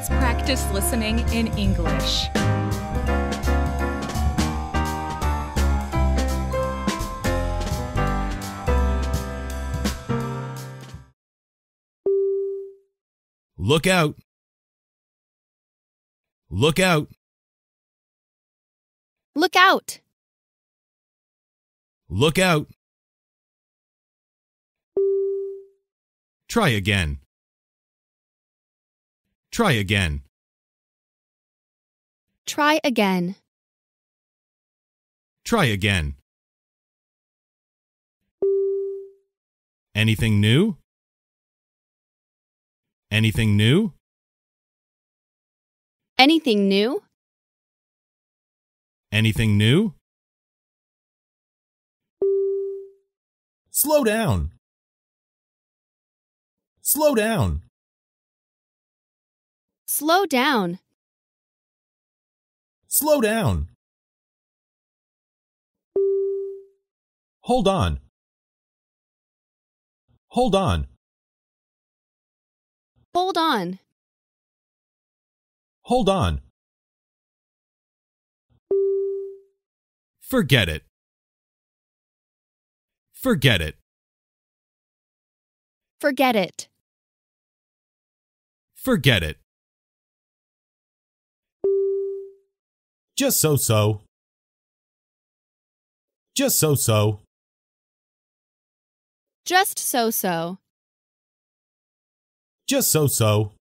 let's practice listening in English. Look out! Look out! Look out! Look out! Try again. Try again. Try again. Try again. Anything new? Anything new? Anything new? Anything new? Slow down. Slow down. Slow down. Slow down. Hold on. Hold on. Hold on. Hold on. Forget it. Forget it. Forget it. Forget it. Just so so. Just so so. Just so so. Just so so.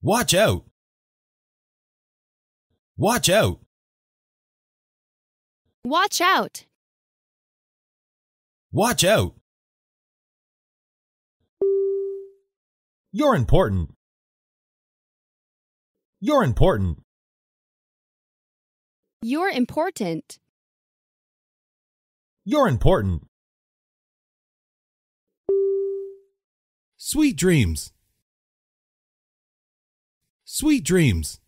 Watch out. Watch out. Watch out. Watch out. You're important. You're important. You're important. You're important. Sweet dreams. Sweet dreams.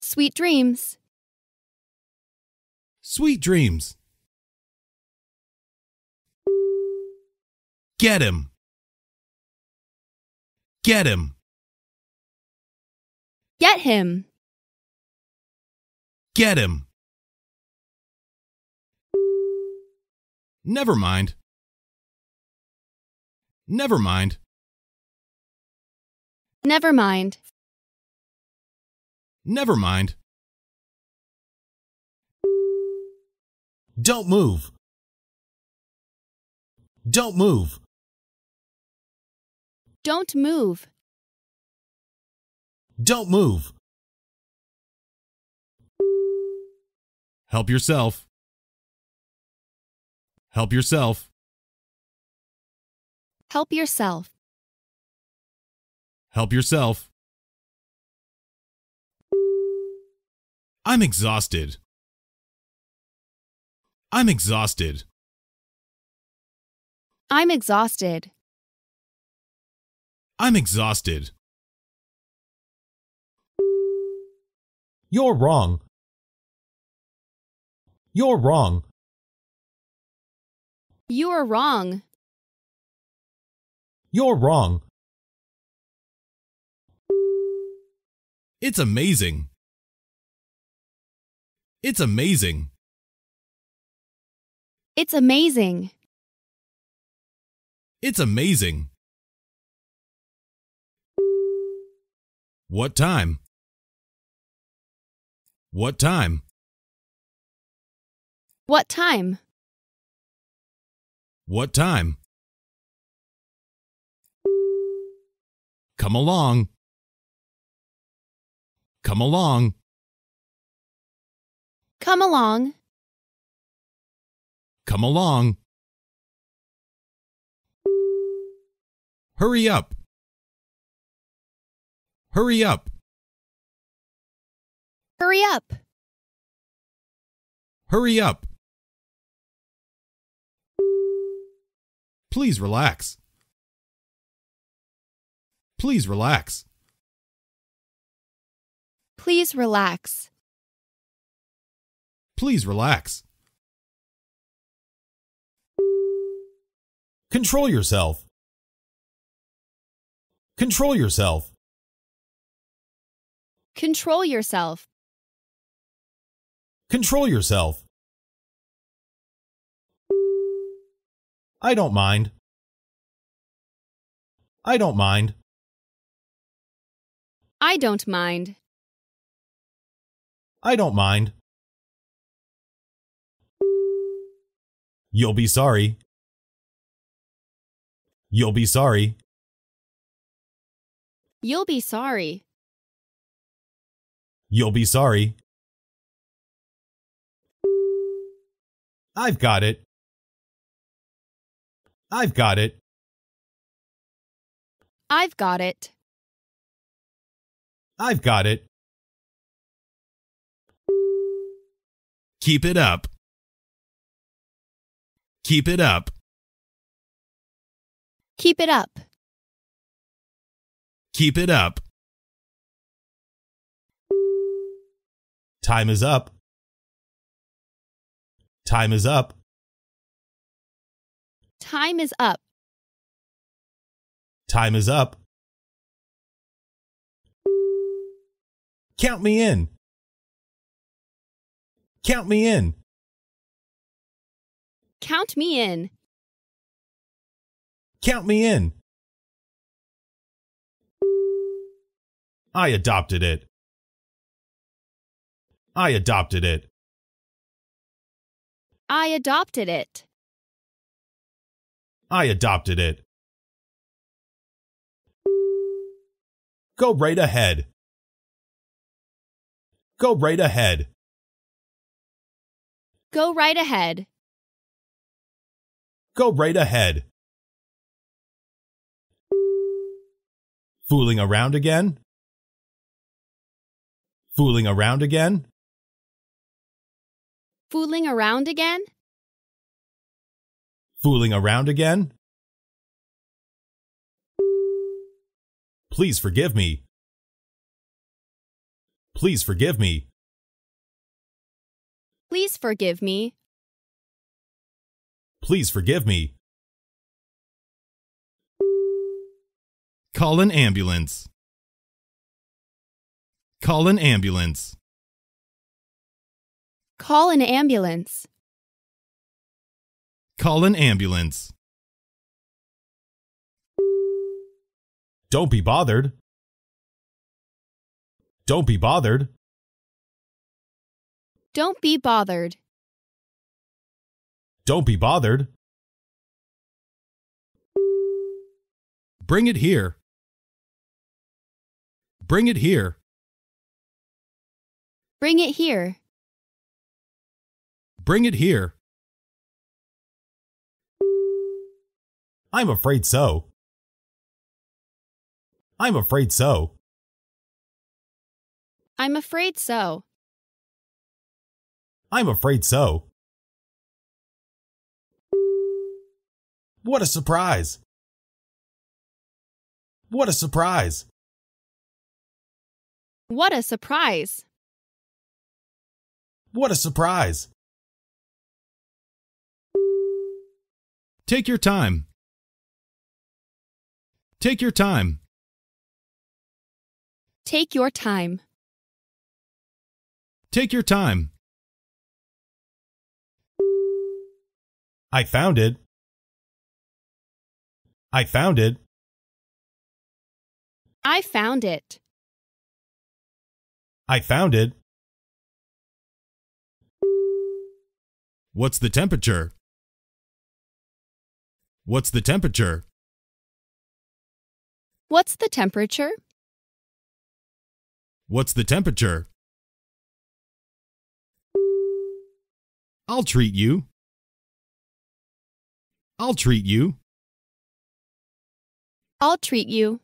Sweet dreams. Sweet dreams. Get him. Get him. Get him. Get him. Never mind. Never mind. Never mind. Never mind. Don't move. Don't move. Don't move. Don't move. Help yourself. Help yourself. Help yourself. Help yourself. I'm exhausted. I'm exhausted. I'm exhausted. I'm exhausted. You're wrong. You're wrong. You're wrong. You're wrong. It's amazing. It's amazing. It's amazing. It's amazing. What time? What time? What time? What time? Come along. Come along. Come along. Come along. Hurry up. Hurry up. Hurry up. Hurry up. Please relax. Please relax. Please relax. Please relax. Control yourself. Control yourself. Control yourself. Control yourself. I don't mind. I don't mind. I don't mind. I don't mind. You'll be sorry. You'll be sorry. You'll be sorry. You'll be sorry. I've got it. I've got it. I've got it. I've got it. Keep it up. Keep it up. Keep it up. Keep it up. Time is up. Time is up. Time is up. Time is up. Count me in. Count me in. Count me in. Count me in. I adopted it. I adopted it. I adopted it. I adopted it. Go right ahead. Go right ahead. Go right ahead. Go right ahead. Fooling around again? Fooling around again? fooling around again? Fooling around again? Please forgive me. Please forgive me. Please forgive me. Please forgive me. Call an ambulance. Call an ambulance. Call an ambulance. Call an ambulance. Don't be bothered. Don't be bothered. Don't be bothered. Don't be bothered. Bring it here. Bring it here. Bring it here. Bring it here. I'm afraid so. I'm afraid so. I'm afraid so. I'm afraid so. What a surprise. What a surprise. What a surprise. What a surprise. Take your time. Take your time. Take your time. Take your time. I found it. I found it. I found it. I found it. What's the temperature? What's the temperature? What's the temperature? What's the temperature? I'll treat you. I'll treat you. I'll treat you.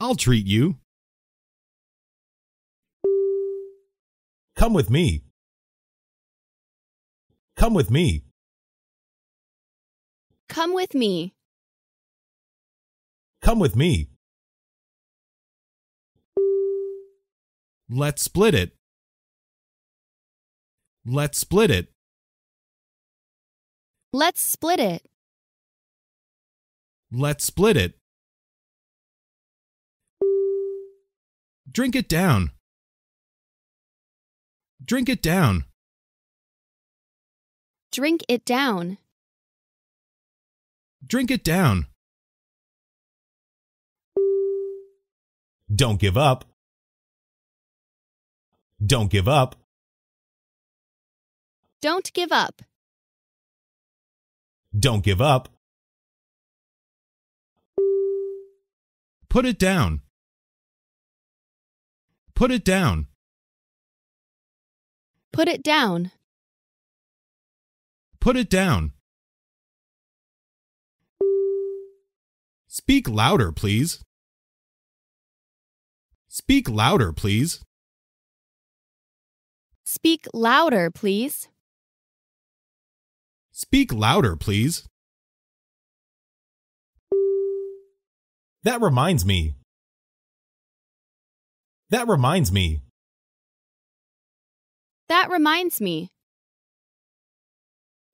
I'll treat you. Come with me. Come with me. Come with me. Come with me. Let's split it. Let's split it. Let's split it. Let's split it. Drink it down. Drink it down. Drink it down. Drink it down. Don't give up. Don't give up. Don't give up. Don't give up. Put it down. Put it down. Put it down. Put it down. Speak louder, please. Speak louder, please. Speak louder, please. Speak louder, please. That reminds me. That reminds me. That reminds me.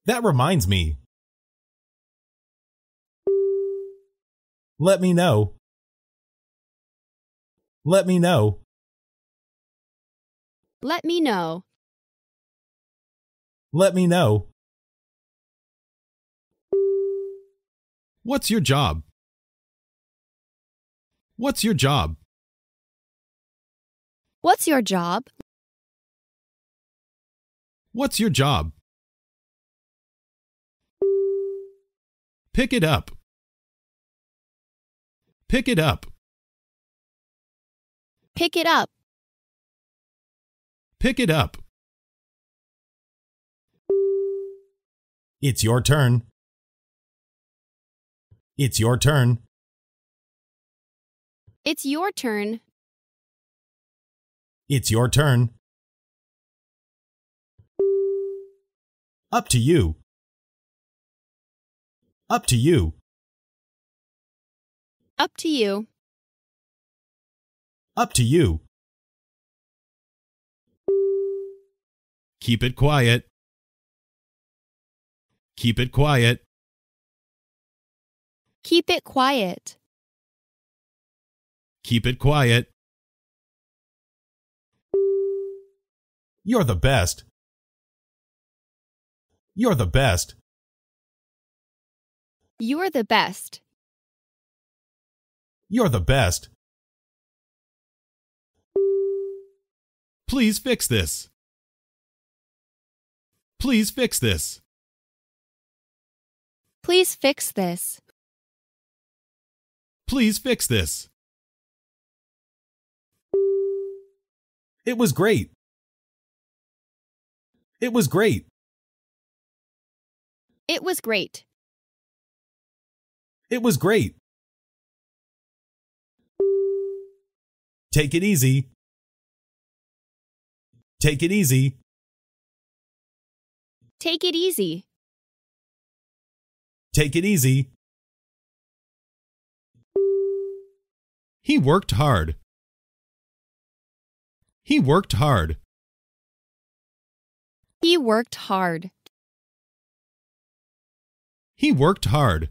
That reminds me. Let me know. Let me know. Let me know. Let me know. What's your job? What's your job? What's your job? What's your job? Pick it up. Pick it up. Pick it up. Pick it up. It's your turn. It's your turn. It's your turn. It's your turn. Up to you. Up to you. Up to you. Up to you. Keep it quiet. Keep it quiet. Keep it quiet. Keep it quiet. You're the best. You're the best. You're the best. You're the best. Please fix this. Please fix this. Please fix this. Please fix this. It was great. It was great. It was great. It was great. Take it easy. Take it easy. Take it easy. Take it easy. He worked hard. He worked hard. He worked hard. He worked hard.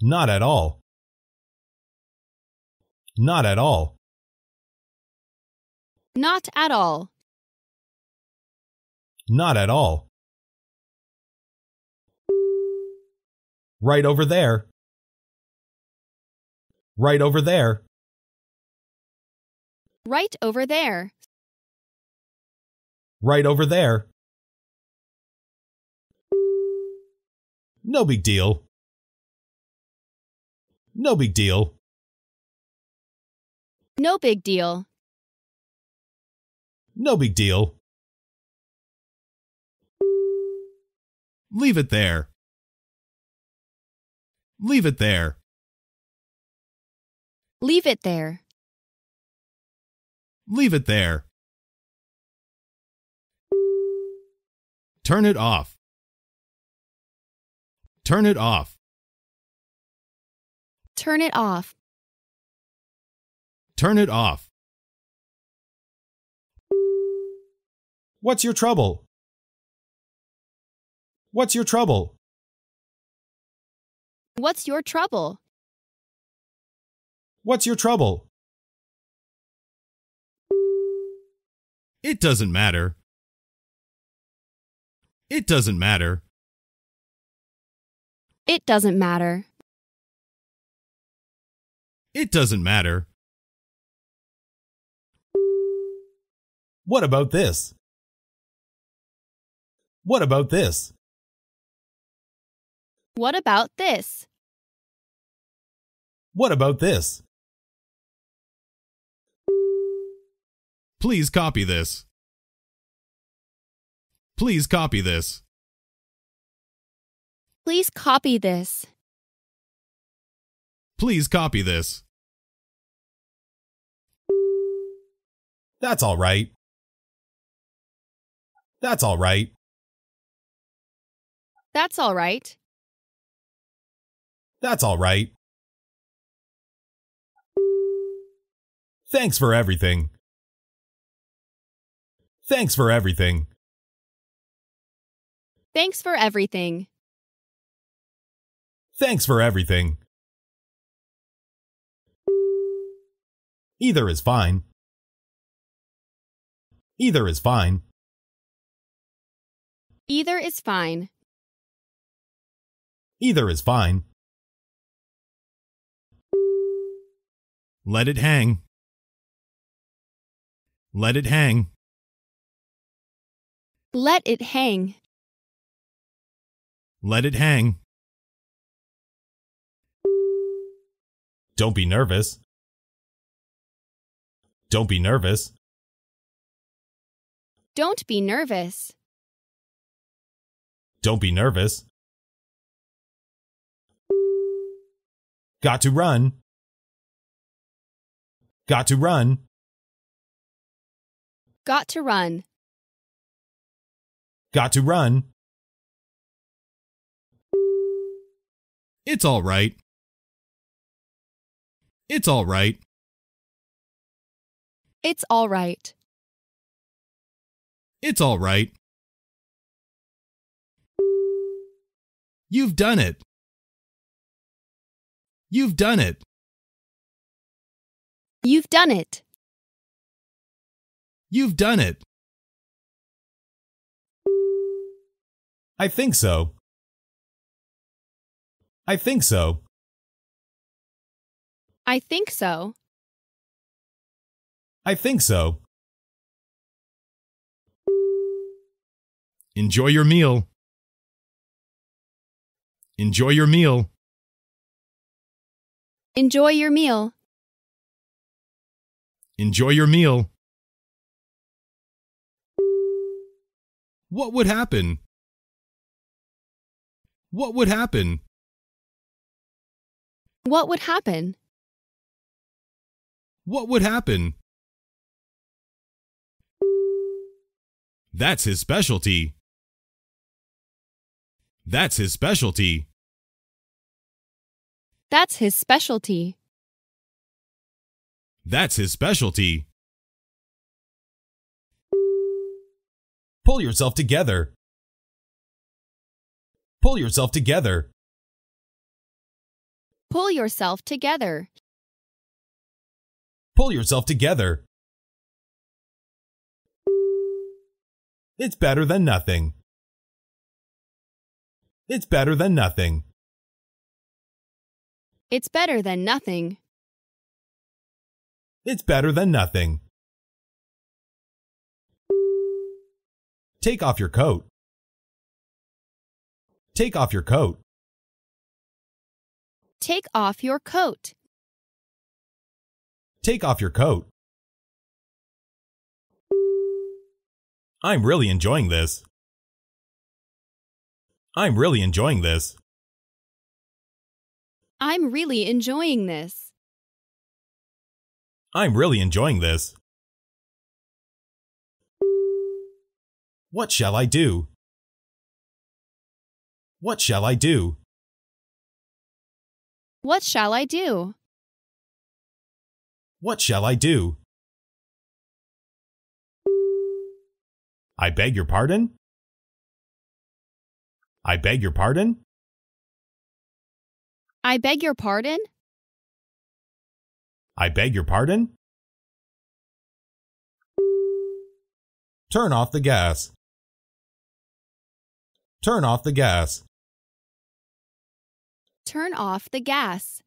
Not at all. Not at all. Not at all. Not at all. Right over there. Right over there. Right over there. Right over there. No big deal. No big deal. No big deal. No big deal. Leave it there. Leave it there. Leave it there. Leave it there. Turn it off. Turn it off. Turn it off. Turn it off. What's your trouble? What's your trouble? What's your trouble? What's your trouble? It doesn't matter. It doesn't matter. It doesn't matter. It doesn't matter. What about this? What about this? What about this? What about this? Please copy this. Please copy this. Please copy this. Please copy this. That's all right. That's all right. That's all right. That's all right. Thanks for everything. Thanks for everything. Thanks for everything. Thanks for everything. Either is fine. Either is fine. Either is fine. Either is fine. Let it hang. Let it hang. Let it hang. Let it hang. Don't be nervous. Don't be nervous. Don't be nervous. Don't be nervous. Got to run. Got to run. Got to run. Got to run. It's all right. It's all right. It's all right. It's all right. You've done it. You've done it. You've done it. You've done it. I think so. I think so. I think so. I think so. Enjoy your meal. Enjoy your meal. Enjoy your meal. Enjoy your meal. What would happen? What would happen? What would happen? What would happen? That's his specialty. That's his specialty. That's his specialty. That's his specialty. Pull yourself together. Pull yourself together. Pull yourself together. Pull yourself together. It's better than nothing. It's better than nothing. It's better than nothing. It's better than nothing. Take off your coat. Take off your coat. Take off your coat. Take off your coat. I'm really enjoying this. I'm really enjoying this. I'm really enjoying this. I'm really enjoying this. What shall I do? What shall I do? What shall I do? What shall I do? I beg your pardon? I beg your pardon? I beg your pardon? I beg your pardon? Turn off the gas. Turn off the gas. Turn off the gas.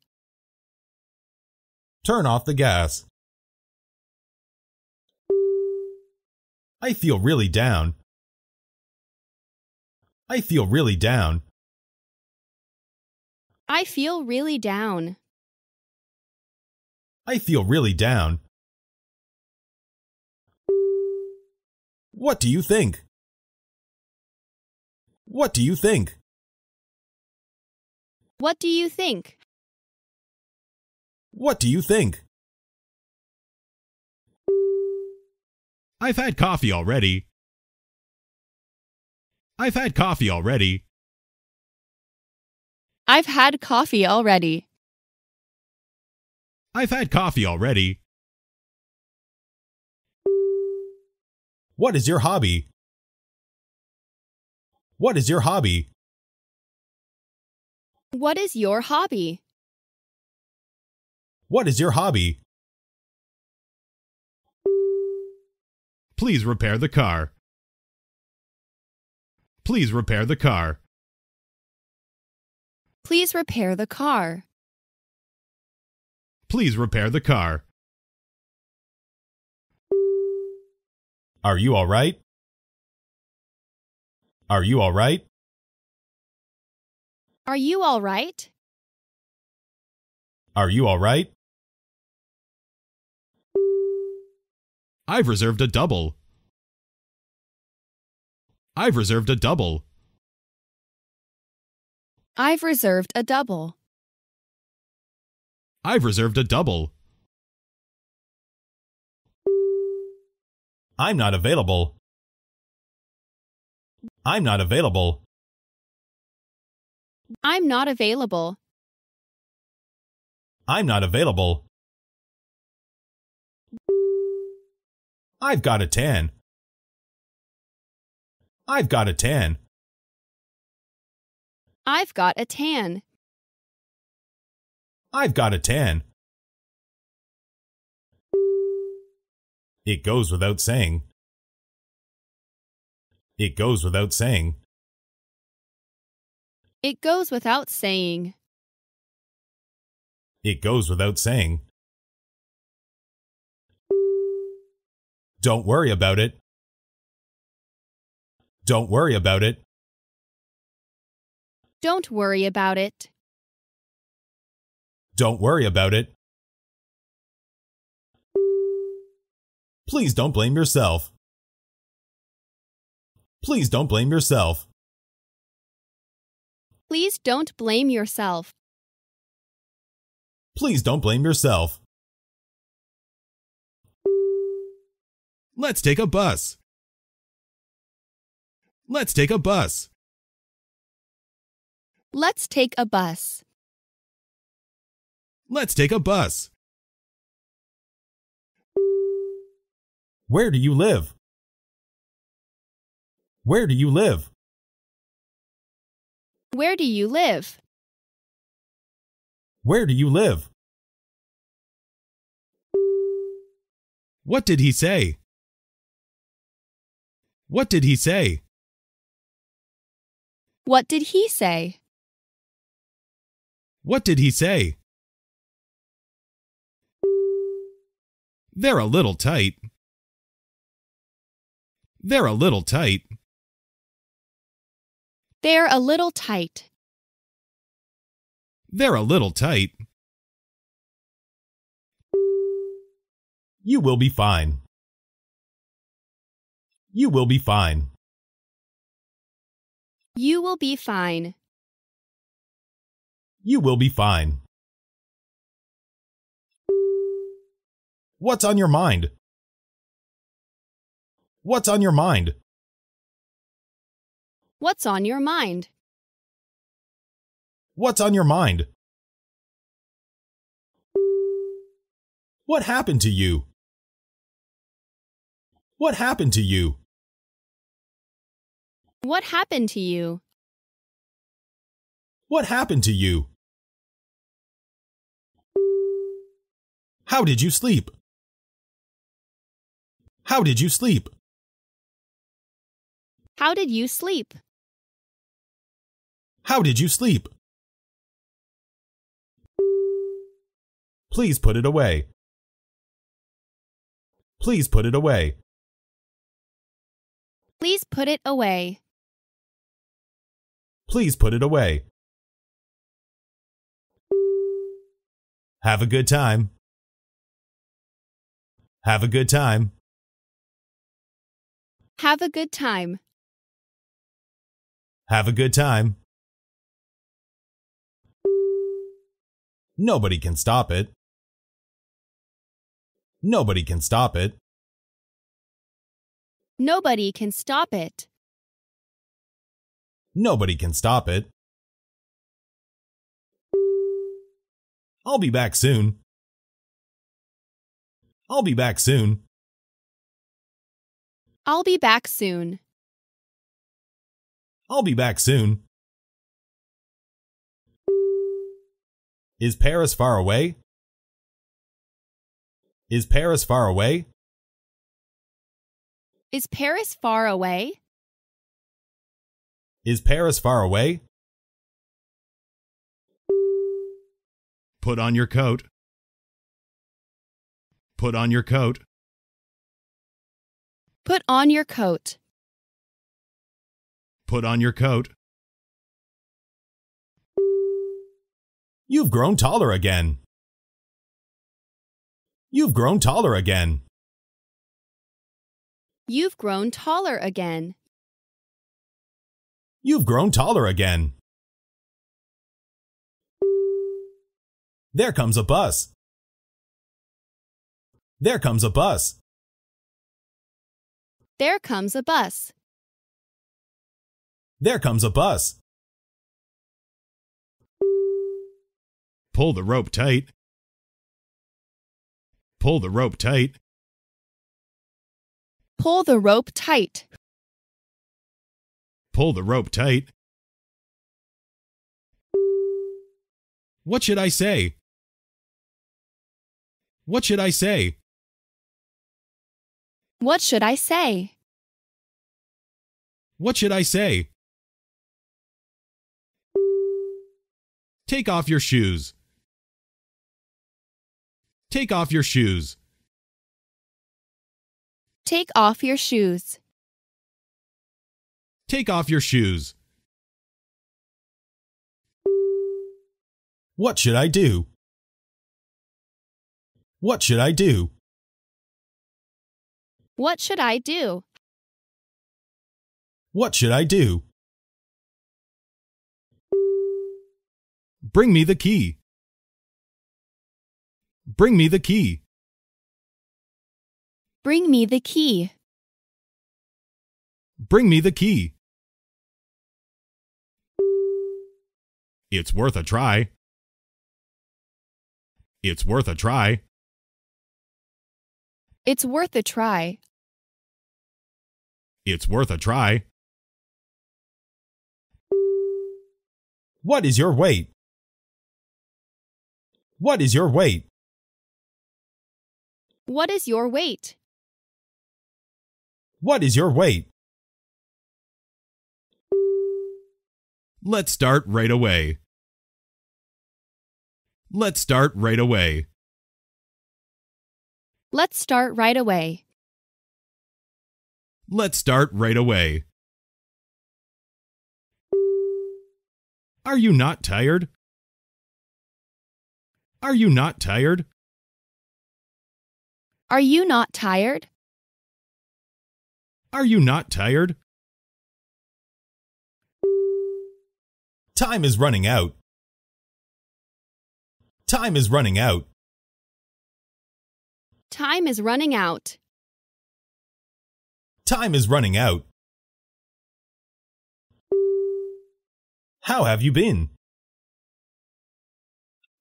Turn off the gas. I feel really down. I feel really down. I feel really down. I feel really down. What do you think? What do you think? What do you think? What do you think? I've had coffee already. I've had coffee already. I've had coffee already. I've had coffee already. What is your hobby? What is your hobby? What is your hobby? What is your hobby? Please repair the car. Please repair the car. Please repair the car. Please repair the car. Are you all right? Are you all right? Are you all right? Are you all right? I've reserved a double. I've reserved a double. I've reserved a double. I've reserved a double. I'm not available. I'm not available. I'm not available. I'm not available. I've got a 10. I've got a 10. I've got a tan. I've got a tan. It goes without saying. It goes without saying. It goes without saying. It goes without saying. Don't worry about it. Don't worry about it. Don't worry about it. Don't worry about it. Please don't blame yourself. Please don't blame yourself. Please don't blame yourself. Please don't blame yourself. Let's take a bus. Let's take a bus. Let's take a bus. Let's take a bus. Where do you live? Where do you live? Where do you live? Where do you live? What did he say? What did he say? What did he say? What did he say? They're a little tight. They're a little tight. They're a little tight. They're a little tight. You will be fine. You will be fine. You will be fine. You will be fine. What's on your mind? What's on your mind? What's on your mind? What's on your mind? What happened to you? What happened to you? What happened to you? What happened to you? How did you sleep? How did you sleep? How did you sleep? How did you sleep? Please put it away. Please put it away. Please put it away. Please put it away. Have a good time. Have a good time. Have a good time. Have a good time. Nobody can stop it. Nobody can stop it. Nobody can stop it. Nobody can stop it. I'll be back soon. I'll be back soon. I'll be back soon. I'll be back soon. Is Paris far away? Is Paris far away? Is Paris far away? Is Paris far away? Put on your coat. Put on your coat. Put on your coat. Put on your coat. You've grown taller again. You've grown taller again. You've grown taller again. You've grown taller again. There comes a bus. There comes a bus. There comes a bus. There comes a bus. Pull the rope tight. Pull the rope tight. Pull the rope tight. Pull the rope tight. What should I say? What should I say? What should I say? What should I say? Take off your shoes. Take off your shoes. Take off your shoes. Take off your shoes. What should I do? What should I do? What should I do? What should I do? Bring me the key. Bring me the key. Bring me the key. Bring me the key. It's worth a try. It's worth a try. It's worth a try. It's worth a try. What is your weight? What is your weight? What is your weight? What is your weight? Let's start right away. Let's start right away. Let's start right away. Let's start right away. Are you not tired? Are you not tired? Are you not tired? Are you not tired? Time is running out. Time is running out. Time is running out. Time is running out. How have you been?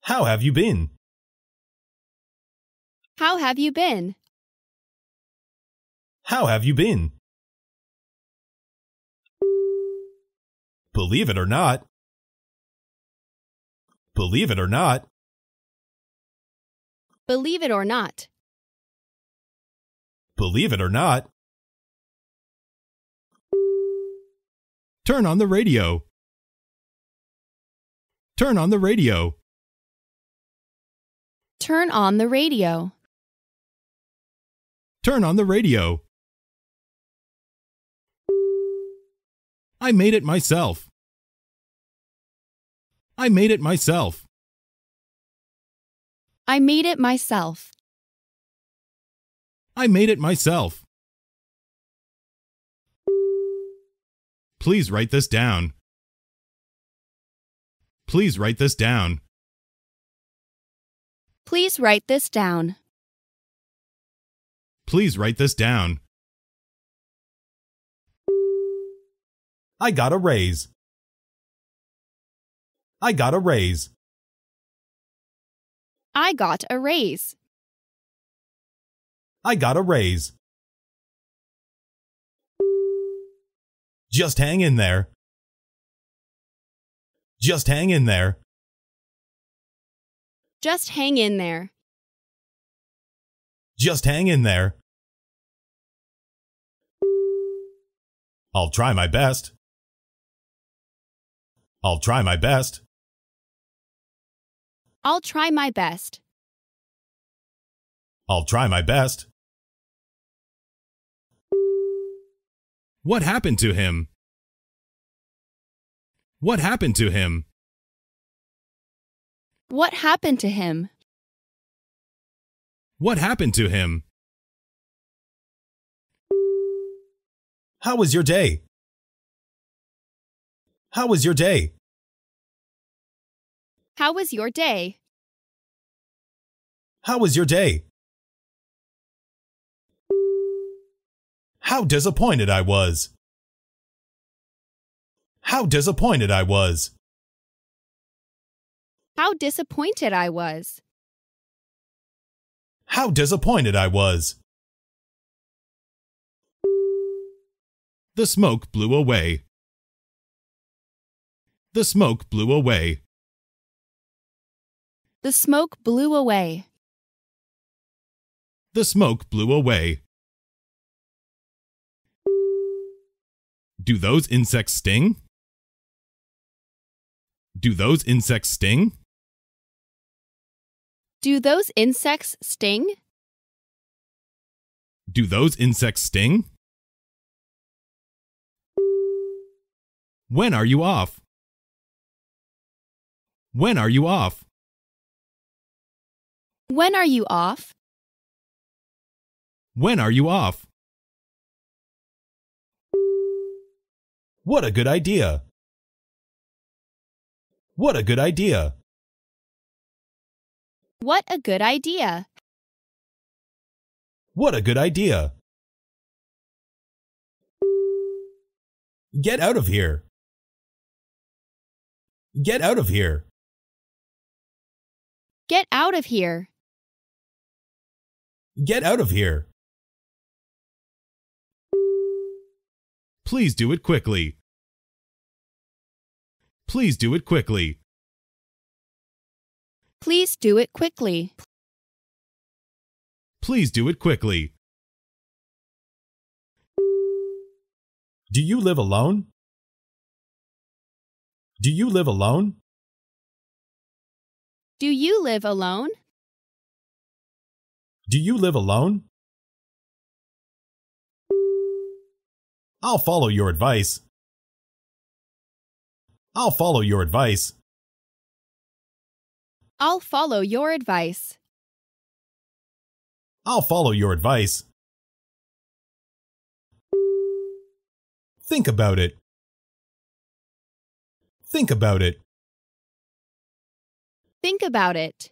How have you been? How have you been? How have you been? Believe it or not. Believe it or not. Believe it or not believe it or not. Turn on the radio. Turn on the radio. Turn on the radio. Turn on the radio. I made it myself. I made it myself. I made it myself. I made it myself. Please write this down. Please write this down. Please write this down. Please write this down. I got a raise. I got a raise. I got a raise. I got a raise. Just hang in there. Just hang in there. Just hang in there. Just hang in there. I'll try my best. I'll try my best. I'll try my best. I'll try my best. What happened to him? What happened to him? What happened to him? What happened to him? How was your day? How was your day? How was your day? How was your day? How disappointed I was. How disappointed I was. How disappointed I was. How disappointed I was. The smoke blew away. The smoke blew away. The smoke blew away. The smoke blew away. Do those insects sting? Do those insects sting? Do those insects sting? Do those insects sting? When are you off? When are you off? When are you off? When are you off? What a good idea! What a good idea! What a good idea! What a good idea! Get out of here! Get out of here! Get out of here! Get out of here! Please do it quickly. Please do it quickly. Please do it quickly. Please do it quickly. Do you live alone? Do you live alone? Do you live alone? Do you live alone? I'll follow your advice. I'll follow your advice. I'll follow your advice. I'll follow your advice. Think about it. Think about it. Think about it.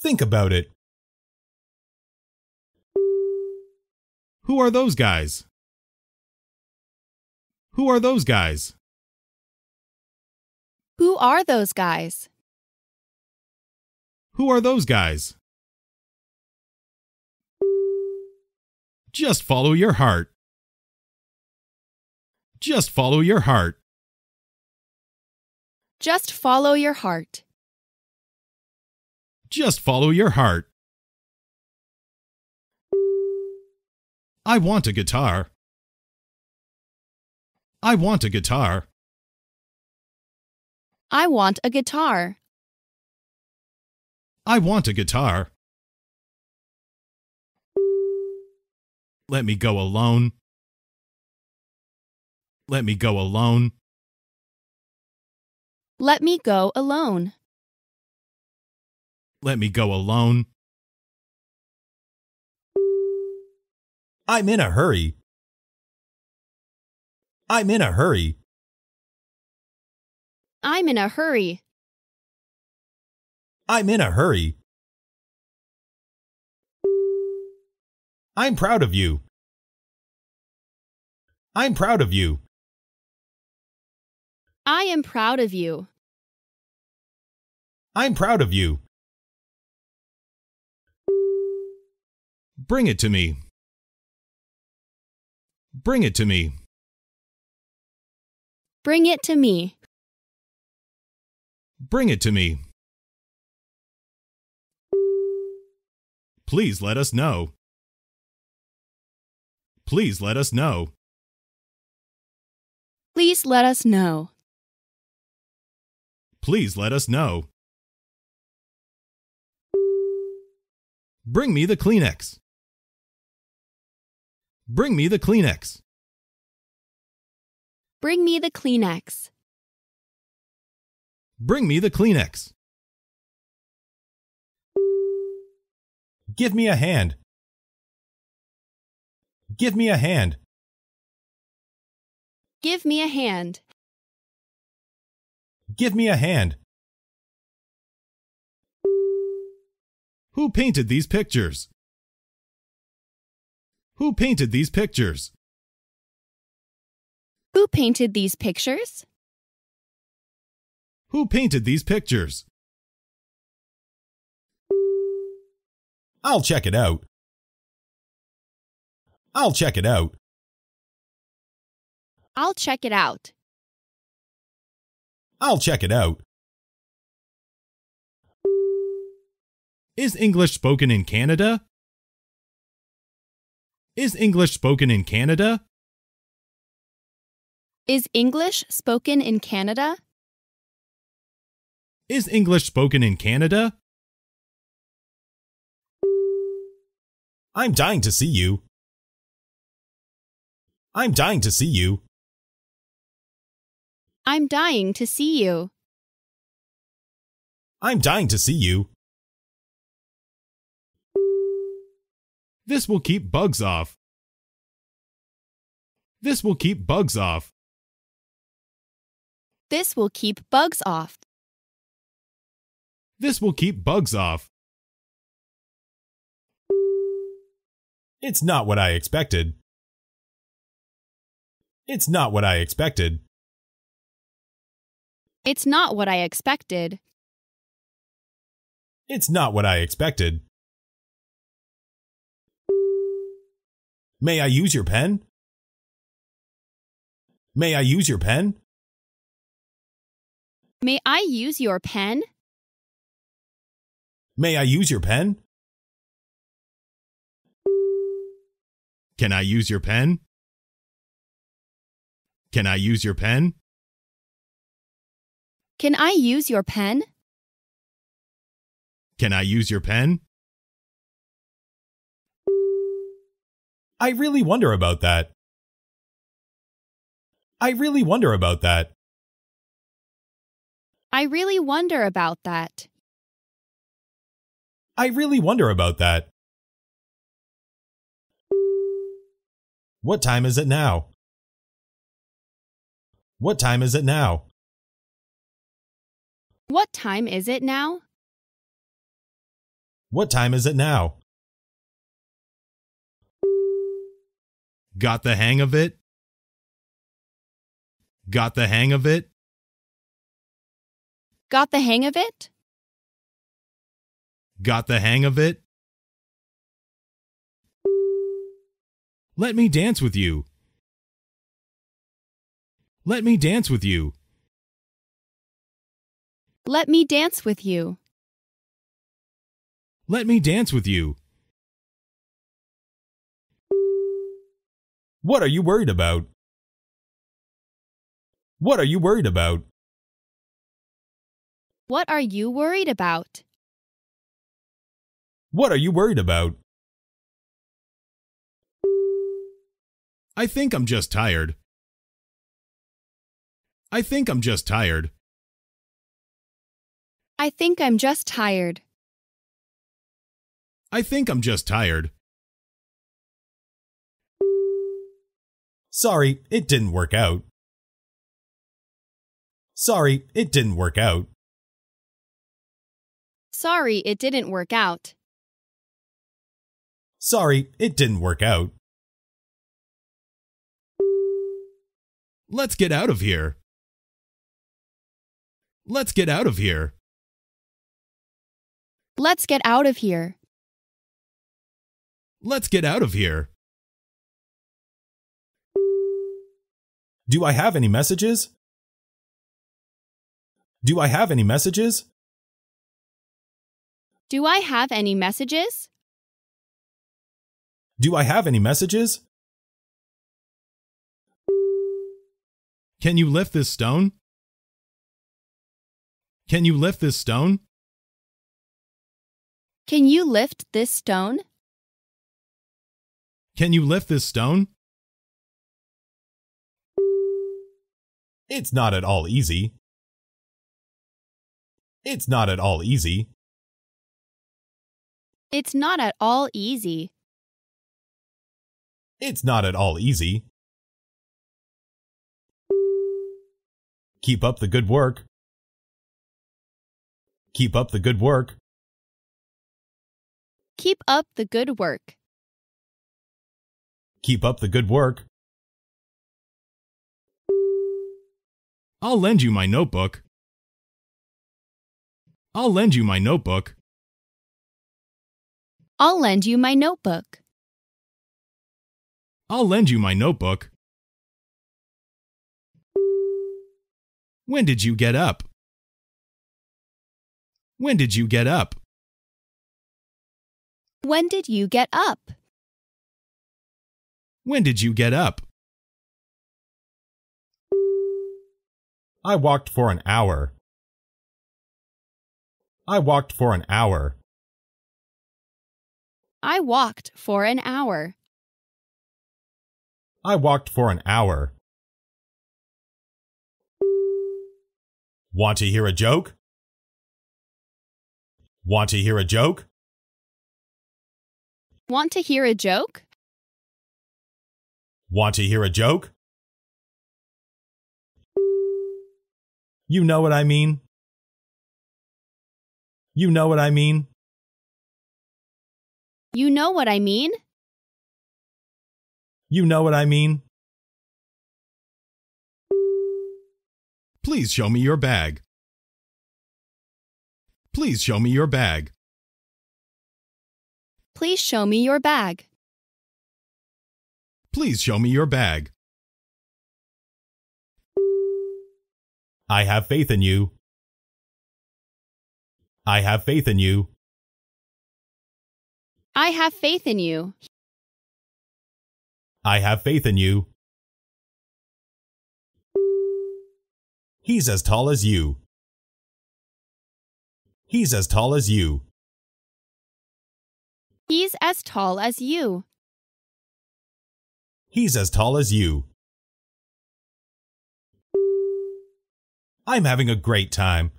Think about it. Who are those guys? Who are those guys? Who are those guys? Who are those guys? Just follow your heart. Just follow your heart. Just follow your heart. Just follow your heart. I want a guitar. I want a guitar. I want a guitar. I want a guitar. Let me go alone. Let me go alone. Let me go alone. Let me go alone. I'm in a hurry. I'm in a hurry. I'm in a hurry. I'm in a hurry. I'm proud of you. I'm proud of you. I am proud of you. I'm proud of you. Bring it to me. Bring it to me. Bring it to me. Bring it to me. Please let us know. Please let us know. Please let us know. Please let us know. Bring me the Kleenex. Bring me the Kleenex. Bring me the Kleenex. Bring me the Kleenex. Give me a hand. Give me a hand. Give me a hand. Give me a hand. Who painted these pictures? Who painted these pictures? Who painted these pictures? Who painted these pictures? I'll check it out. I'll check it out. I'll check it out. I'll check it out. Is English spoken in Canada? Is English spoken in Canada? Is English spoken in Canada? Is English spoken in Canada? I'm dying to see you. I'm dying to see you. I'm dying to see you. I'm dying to see you. This will keep bugs off. This will keep bugs off. This will keep bugs off. This will keep bugs off. It's not what I expected. It's not what I expected. It's not what I expected. It's not what I expected. May I use your pen? May I use your pen? May I use your pen? May I use your pen? Can I use your pen? Can I use your pen? Can I use your pen? Can I use your pen? I really wonder about that. I really wonder about that. I really wonder about that. I really wonder about that. What time is it now? What time is it now? What time is it now? What time is it now? Got the hang of it? Got the hang of it? Got the hang of it? Got the hang of it? Let me dance with you. Let me dance with you. Let me dance with you. Let me dance with you. What are you worried about? What are you worried about? What are you worried about? What are you worried about? I think I'm just tired. I think I'm just tired. I think I'm just tired. I think I'm just tired. Sorry, it didn't work out. Sorry, it didn't work out. Sorry, it didn't work out. Sorry, it didn't work out. Let's get out of here. Let's get out of here. Let's get out of here. Let's get out of here. Do I have any messages? Do I have any messages? Do I have any messages? Do I have any messages? Can you lift this stone? Can you lift this stone? Can you lift this stone? Can you lift this stone? It's not at all easy. It's not at all easy. It's not at all easy. It's not at all easy. Keep up the good work. Keep up the good work. Keep up the good work. Keep up the good work. I'll lend you my notebook. I'll lend you my notebook. I'll lend you my notebook. I'll lend you my notebook. When did you get up? When did you get up? When did you get up? When did you get up? I walked for an hour. I walked for an hour. I walked for an hour. I walked for an hour. Want to hear a joke? Want to hear a joke? Want to hear a joke? Want to hear a joke? You know what I mean? You know what I mean? You know what I mean? You know what I mean? Please show me your bag. Please show me your bag. Please show me your bag. Please show me your bag. I have faith in you. I have faith in you. I have faith in you. I have faith in you. He's as tall as you. He's as tall as you. He's as tall as you. He's as tall as you. I'm having a great time.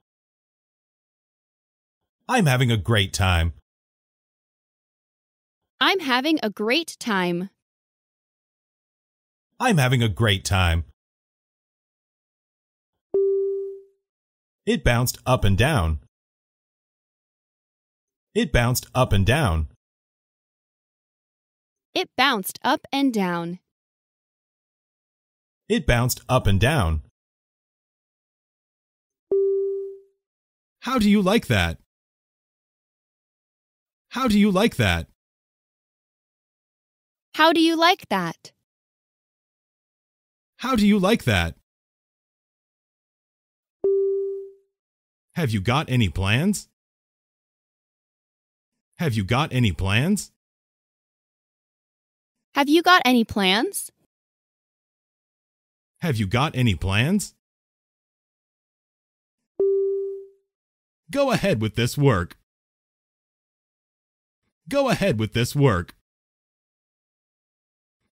I'm having a great time. I'm having a great time. I'm having a great time. It bounced up and down. It bounced up and down. It bounced up and down. It bounced up and down. How do you like that? How do you like that? How do you like that? How do you like that? Have you got any plans? Have you got any plans? Have you got any plans? Have you got any plans? Go ahead with this work. Go ahead with this work.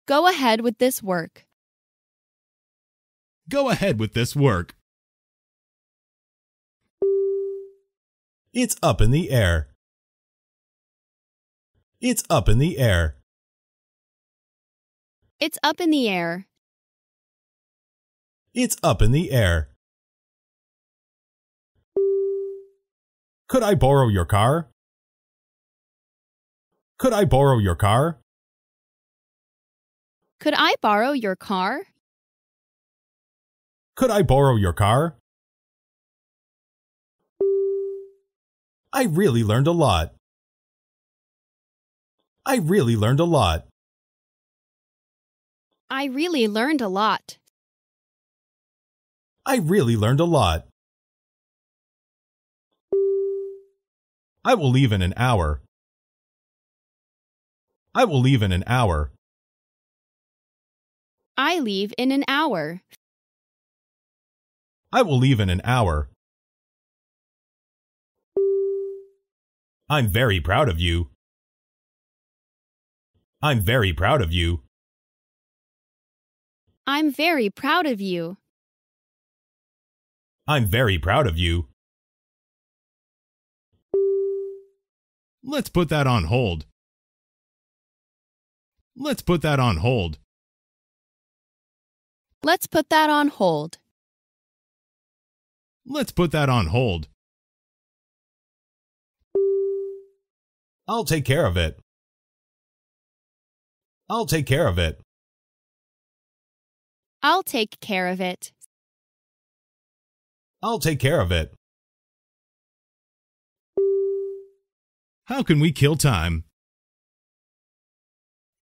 Go ahead with this work. Go ahead with this work. It's up in the air. It's up in the air. It's up in the air. It's up in the air. Could I borrow your car? Could I borrow your car? Could I borrow your car? Could I borrow your car? I really learned a lot. I really learned a lot. I really learned a lot. I really learned a lot. I will leave in an hour. I will leave in an hour. I leave in an hour. I will leave in an hour. I'm very proud of you. I'm very proud of you. I'm very proud of you. I'm very proud of you. Let's put that on hold. Let's put that on hold. Let's put that on hold. Let's put that on hold. I'll take care of it. I'll take care of it. I'll take care of it. I'll take care of it. How can we kill time?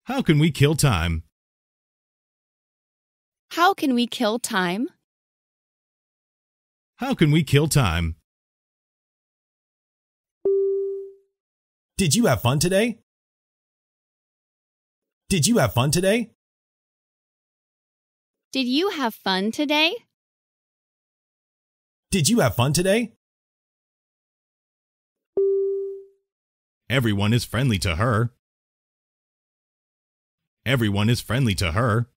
How can we kill time? How can we kill time? How can we kill time? Did you have fun today? Did you have fun today? Did you have fun today? Did you have fun today? Everyone is friendly to her. Everyone is friendly to her.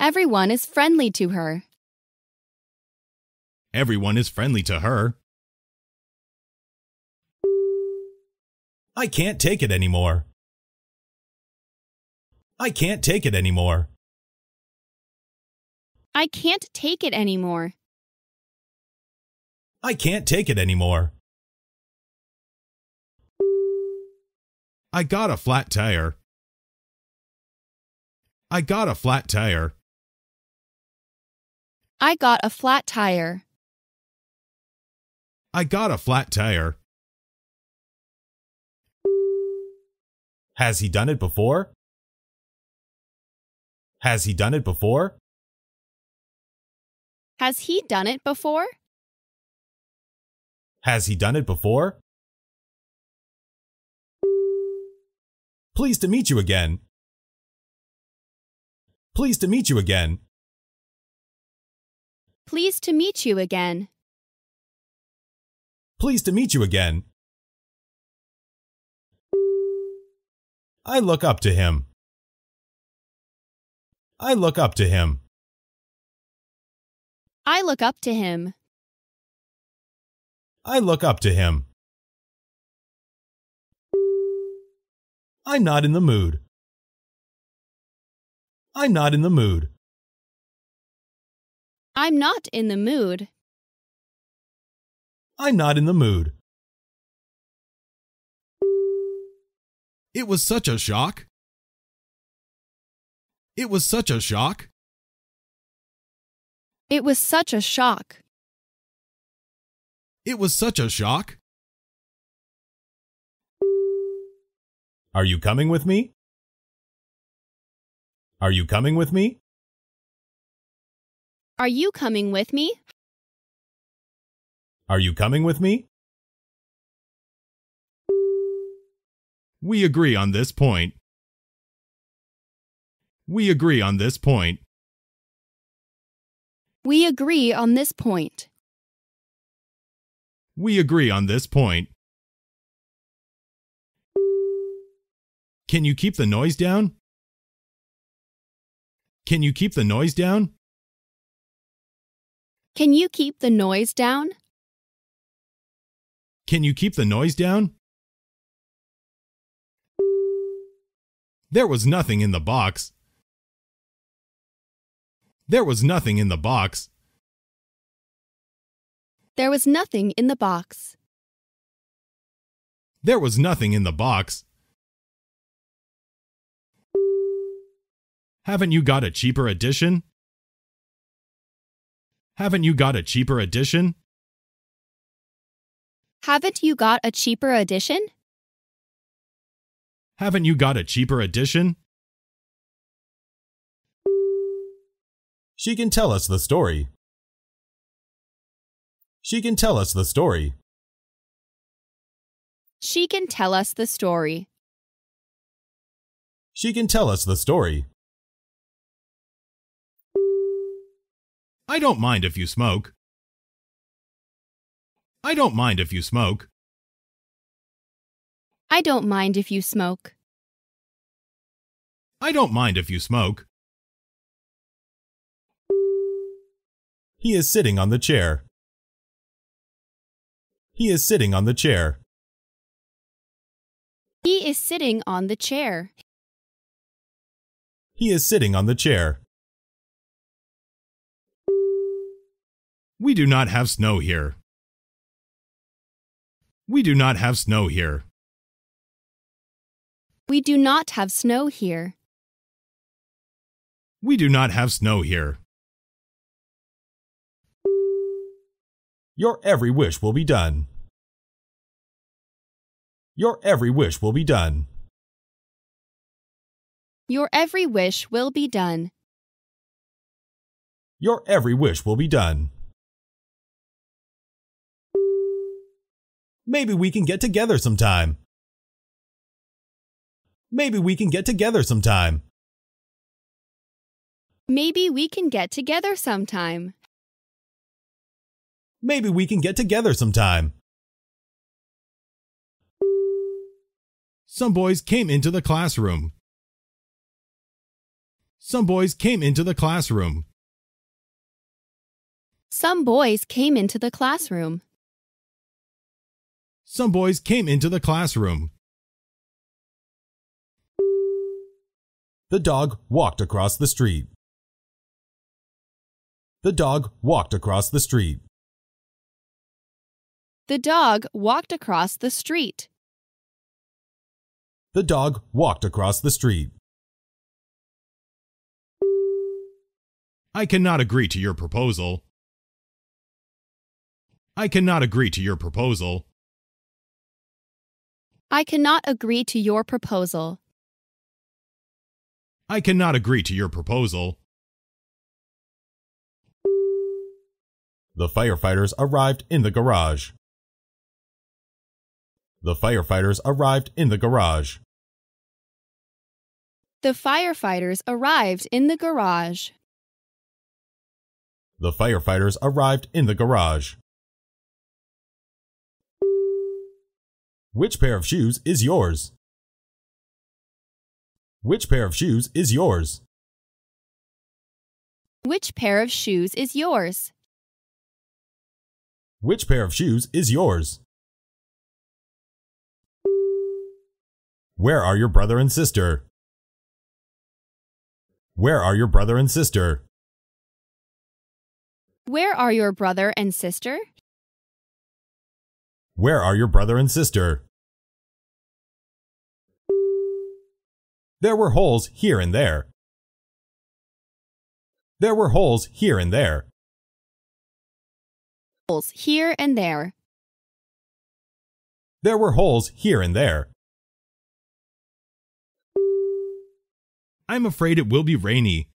Everyone is friendly to her. Everyone is friendly to her. I can't take it anymore. I can't take it anymore. I can't take it anymore. I can't take it anymore. I got a flat tire. I got a flat tire. I got a flat tire. I got a flat tire. Has he done it before? Has he done it before? Has he done it before? Has he done it before? Pleased to meet you again. Pleased to meet you again. Pleased to meet you again. Pleased to meet you again. I look up to him. I look up to him. I look up to him. I look up to him. I'm not in the mood. I'm not in the mood. I'm not in the mood. I'm not in the mood. It was such a shock. It was such a shock. It was such a shock. It was such a shock. Are you coming with me? Are you coming with me? Are you coming with me? Are you coming with me? We agree on this point. We agree on this point. We agree on this point. We agree on this point. Can you keep the noise down? Can you keep the noise down? Can you keep the noise down? Can you keep the noise down? There was nothing in the box. There was nothing in the box. There was nothing in the box. There was nothing in the box. Haven't you got a cheaper edition? Haven't you got a cheaper edition? Haven't you got a cheaper edition? Haven't you got a cheaper edition? She can tell us the story. She can tell us the story. She can tell us the story. She can tell us the story. I don't mind if you smoke. I don't mind if you smoke. I don't mind if you smoke. I don't mind if you smoke. He is sitting on the chair. He is sitting on the chair. He is sitting on the chair. He is sitting on the chair. We do not have snow here. We do not have snow here. We do not have snow here. We do not have snow here. Your every wish will be done. Your every wish will be done. Your every wish will be done. Your every wish will be done. Maybe we can get together sometime. Maybe we can get together sometime. Maybe we can get together sometime. Maybe we can get together sometime. Some boys came into the classroom. Some boys came into the classroom. Some boys came into the classroom some boys came into the classroom. The dog walked across the street. The dog walked across the street. The dog walked across the street. The dog walked across the street. I cannot agree to your proposal. I cannot agree to your proposal. I cannot agree to your proposal. I cannot agree to your proposal. The firefighters arrived in the garage. The firefighters arrived in the garage. The firefighters arrived in the garage. The firefighters arrived in the garage. Which pair of shoes is yours? Which pair of shoes is yours? Which pair of shoes is yours? Which pair of shoes is yours? Where are your brother and sister? Where are your brother and sister? Where are your brother and sister? Where are your brother and sister? There were holes here and there. There were holes here and there. Holes here and there. There were holes here and there. I'm afraid it will be rainy.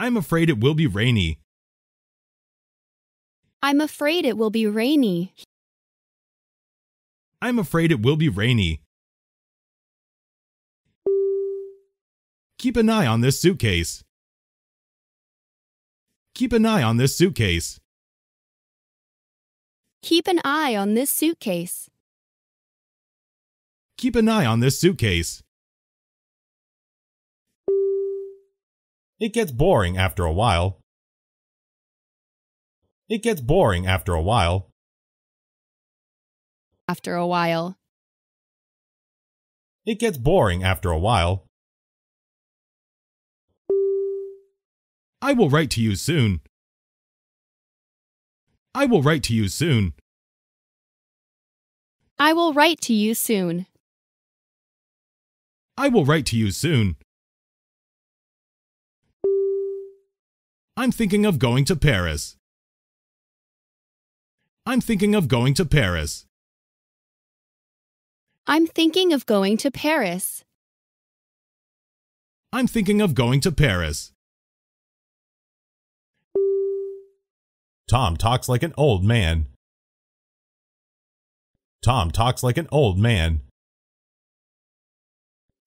I'm afraid it will be rainy. I'm afraid it will be rainy. I'm afraid it will be rainy. Keep an eye on this suitcase. Keep an eye on this suitcase. Keep an eye on this suitcase. Keep an eye on this suitcase. It gets boring after a while. It gets boring after a while. After a while. It gets boring after a while. I will write to you soon. I will write to you soon. I will write to you soon. I will write to you soon. I'm thinking of going to Paris. I'm thinking of going to Paris. I'm thinking of going to Paris. I'm thinking of going to Paris. Tom talks like an old man. Tom talks like an old man.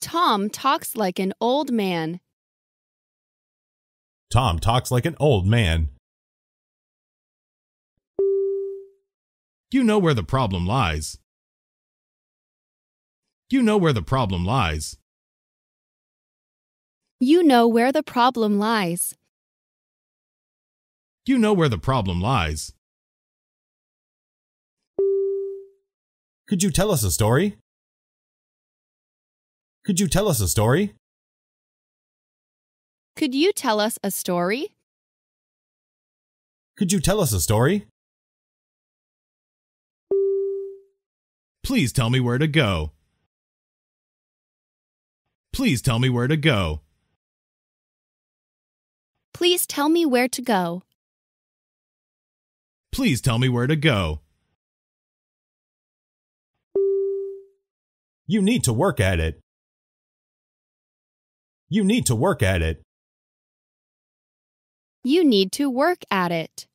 Tom talks like an old man. Tom talks like an old man. You know where the problem lies. You know where the problem lies. You know where the problem lies. You know where the problem lies. Could you tell us a story? Could you tell us a story? Could you tell us a story? Could you tell us a story? Please tell me where to go. Please tell me where to go. Please tell me where to go. Please tell me where to go. You need to work at it. You need to work at it. You need to work at it.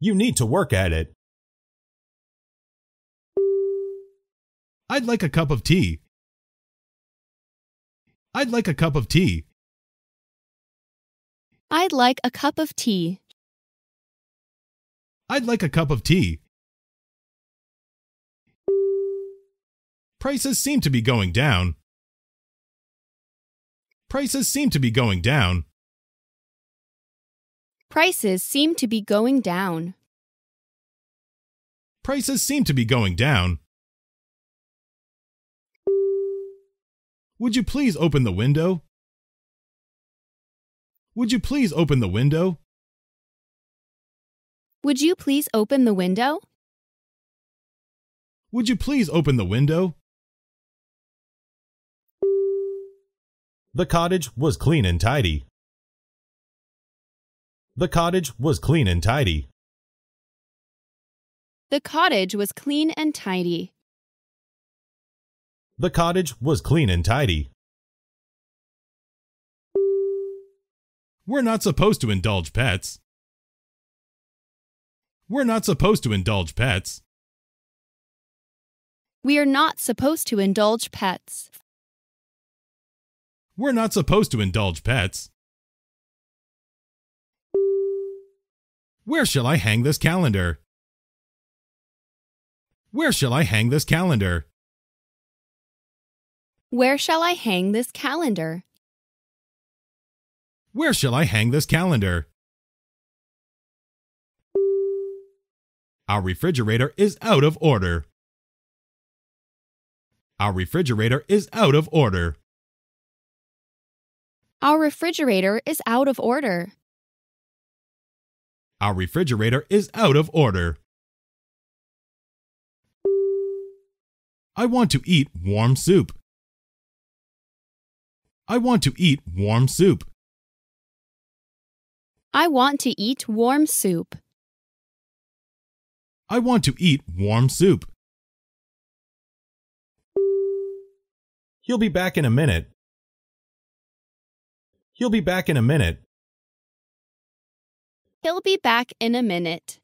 You need to work at it. I'd like a cup of tea. I'd like a cup of tea. I'd like a cup of tea. I'd like a cup of tea. Prices seem to be going down. Prices seem to be going down. Prices seem to be going down. Prices seem to be going down. Would you please open the window? Would you please open the window? Would you please open the window? Would you please open the window? The cottage was clean and tidy. The cottage was clean and tidy. The cottage was clean and tidy. The cottage was clean and tidy. We're not supposed to indulge pets. We're not supposed to indulge pets. We are not supposed to indulge pets. We're not supposed to indulge pets. Where shall I hang this calendar? Where shall I hang this calendar? Where shall I hang this calendar? Where shall I hang this calendar? Our refrigerator is out of order. Our refrigerator is out of order. Our refrigerator is out of order. Our refrigerator is out of order. I want to eat warm soup. I want to eat warm soup. I want to eat warm soup. I want to eat warm soup. He'll be back in a minute. He'll be back in a minute. He'll be back in a minute.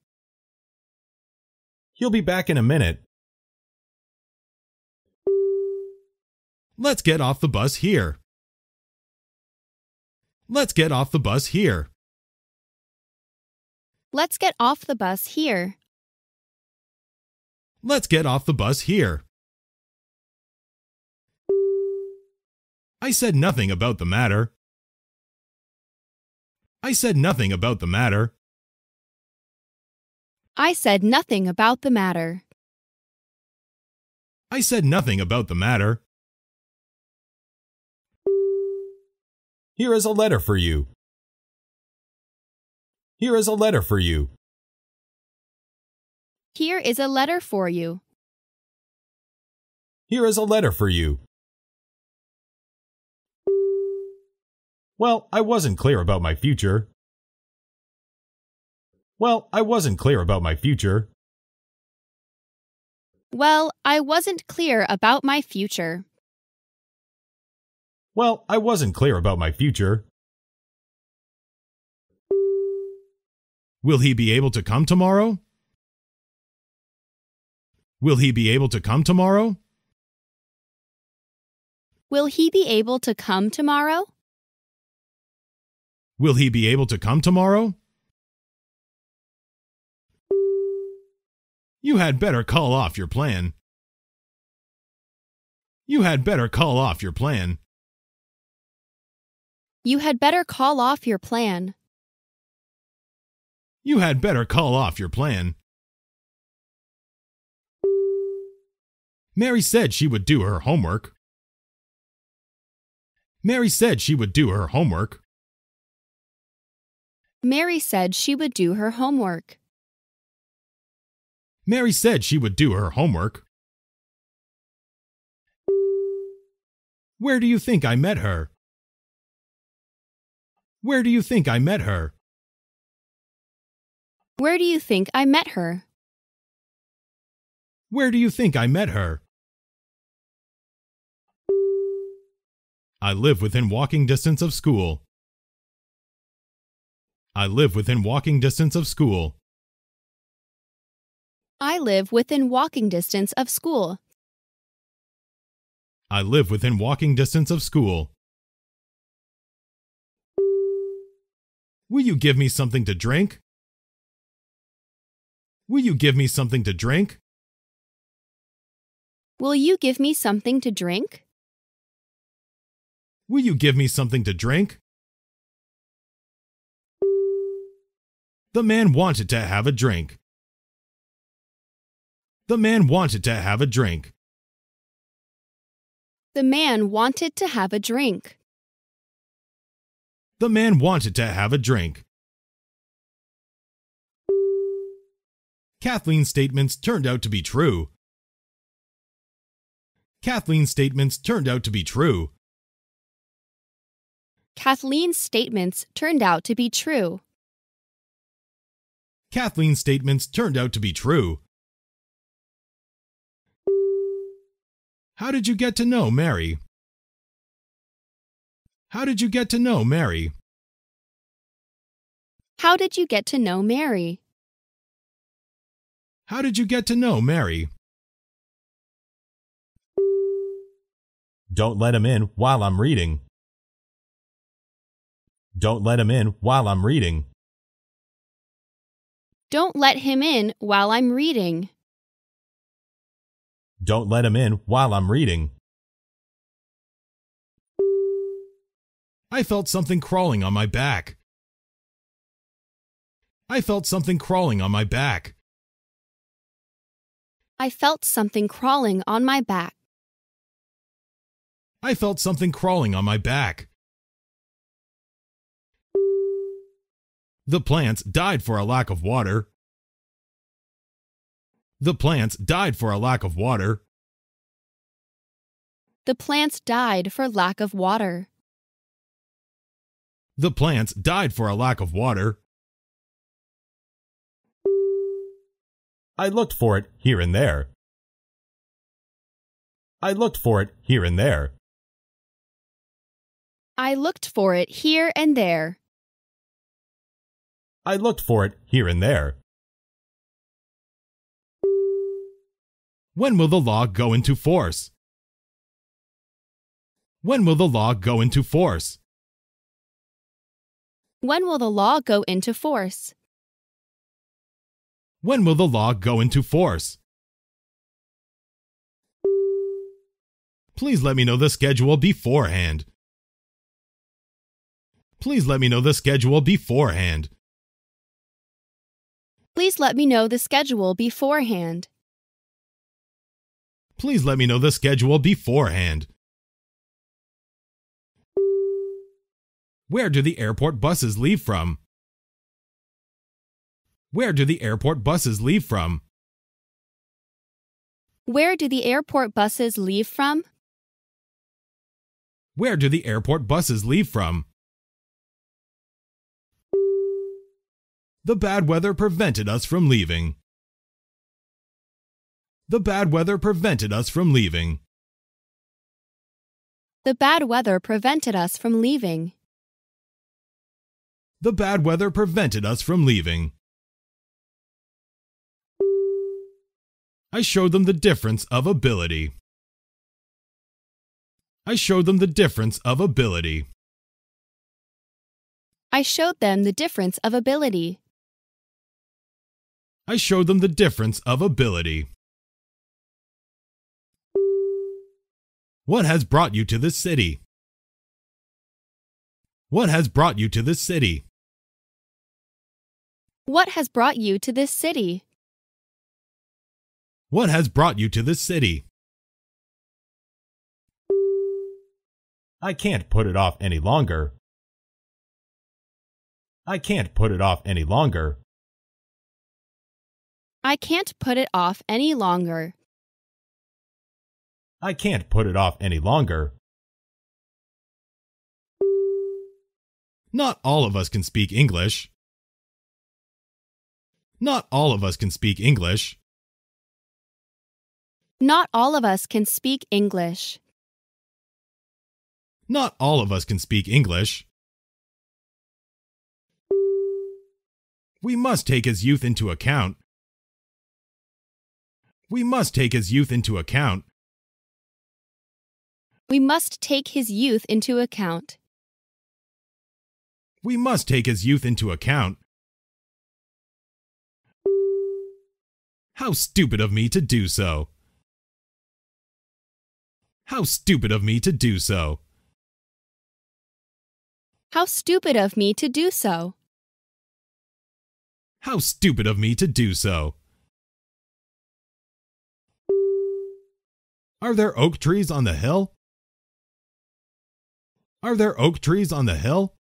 He'll be back in a minute. Let's get off the bus here. Let's get off the bus here. Let's get off the bus here. Let's get off the bus here. I said nothing about the matter. I said nothing about the matter. I said nothing about the matter. I said nothing about the matter. Here is a letter for you. Here is a letter for you. Here is a letter for you. Here is a letter for you. Well, I wasn't clear about my future. Well, I wasn't clear about my future. Well, I wasn't clear about my future. Well, I wasn't clear about my future. Will he be able to come tomorrow? Will he be able to come tomorrow? Will he be able to come tomorrow? Will he be able to come tomorrow? You had better call off your plan. You had better call off your plan. You had better call off your plan. You had better call off your plan. Mary said she would do her homework. Mary said she would do her homework. Mary said she would do her homework. Mary said she would do her homework. Where do you think I met her? Where do you think I met her? Where do you think I met her? Where do you think I met her? I live within walking distance of school. I live within walking distance of school. I live within walking distance of school. I live within walking distance of school. Will you give me something to drink? Will you give me something to drink? Will you give me something to drink? Will you give me something to drink? The man wanted to have a drink. The man wanted to have a drink. The man wanted to have a drink. The man wanted to have a drink. Kathleen's statements turned out to be true. Kathleen's statements turned out to be true. Kathleen's statements turned out to be true. Kathleen's statements turned out to be true. How did you get to know Mary? How did you get to know Mary? How did you get to know Mary? How did you get to know Mary? Don't let him in while I'm reading. Don't let him in while I'm reading. Don't let him in while I'm reading. Don't let him in while I'm reading. I felt something crawling on my back. I felt something crawling on my back. I felt something crawling on my back. I felt something crawling on my back. The plants died for a lack of water. The plants died for a lack of water. The plants died for lack of water. The plants died for a lack of water. I looked for it here and there. I looked for it here and there. I looked for it here and there. I looked for it here and there. When will the law go into force? When will the law go into force? When will the law go into force? When will the law go into force? Please let me know the schedule beforehand. Please let me know the schedule beforehand. Please let me know the schedule beforehand. Please let me know the schedule beforehand. Where do the airport buses leave from? Where do the airport buses leave from? Where do the airport buses leave from? Where do the airport buses leave from? The bad weather prevented us from leaving. The bad weather prevented us from leaving. The bad weather prevented us from leaving. The bad weather prevented us from leaving. I showed them the difference of ability. I showed them the difference of ability. I showed them the difference of ability. I showed them the difference of ability. What has brought you to this city? What has brought you to this city? What has brought you to this city? What has brought you to this city? I can't put it off any longer. I can't put it off any longer. I can't put it off any longer. I can't put it off any longer. Not all of us can speak English. Not all of us can speak English. Not all of us can speak English. Not all of us can speak English. We must take his youth into account. We must take his youth into account. We must take his youth into account. We must take his youth into account. How stupid of me to do so. How stupid of me to do so. How stupid of me to do so. How stupid of me to do so. Are there oak trees on the hill? Are there oak trees on the hill?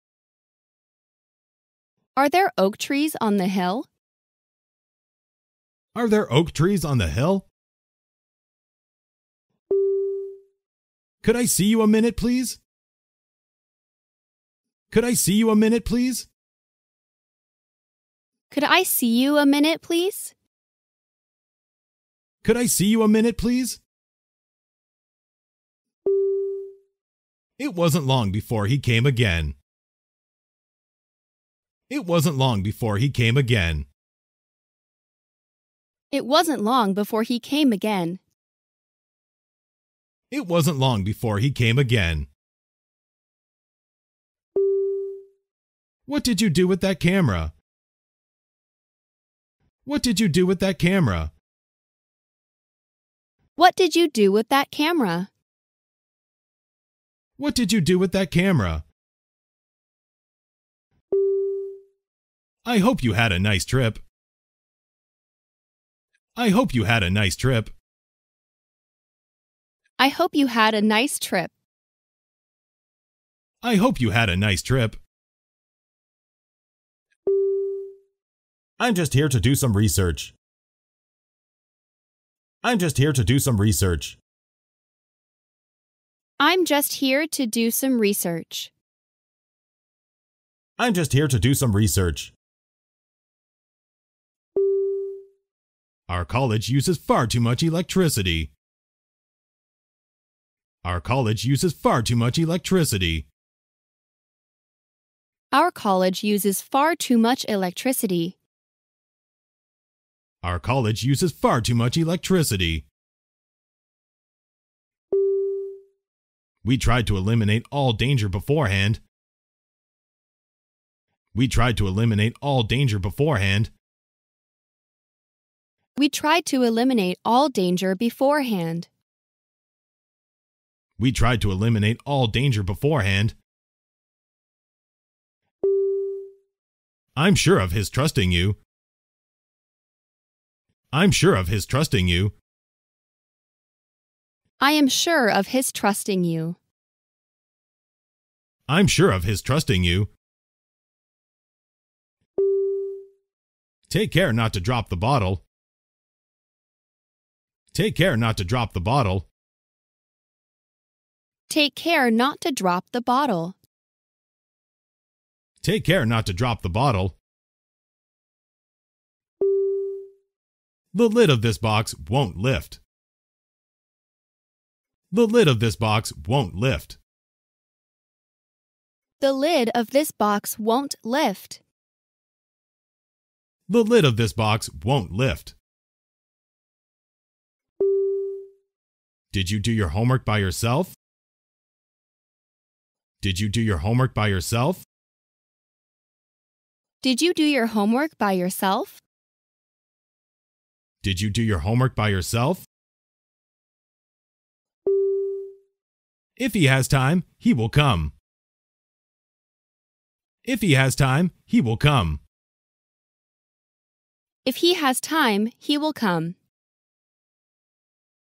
Are there oak trees on the hill? Are there oak trees on the hill? Could I see you a minute, please? Could I see you a minute, please? Could I see you a minute, please? Could I see you a minute, please? It wasn't long before he came again. It wasn't long before he came again. It wasn't long before he came again. It wasn't long before he came again. What did you do with that camera? What did you do with that camera? What did you do with that camera? What did you do with that camera? I hope you had a nice trip. I hope you had a nice trip. I hope you had a nice trip. I hope you had a nice trip. I'm just here to do some research. I'm just here to do some research. I'm just here to do some research. I'm just here to do some research. Our college uses far too much electricity. Our college uses far too much electricity. Our college uses far too much electricity. Our college uses far too much electricity. We tried to eliminate all danger beforehand. We tried to eliminate all danger beforehand. We tried to eliminate all danger beforehand. We tried to eliminate all danger beforehand. I'm sure of his trusting you. I'm sure of his trusting you. I am sure of his trusting you. I'm sure of his trusting you. Take care not to drop the bottle. Take care not to drop the bottle. Take care not to drop the bottle. Take care not to drop the bottle. The lid of this box won't lift. The lid of this box won't lift. The lid of this box won't lift. The lid of this box won't lift. Did you do your homework by yourself? Did you do your homework by yourself? Did you do your homework by yourself? Did you do your homework by yourself? If he has time, he will come. If he has time, he will come. If he has time, he will come.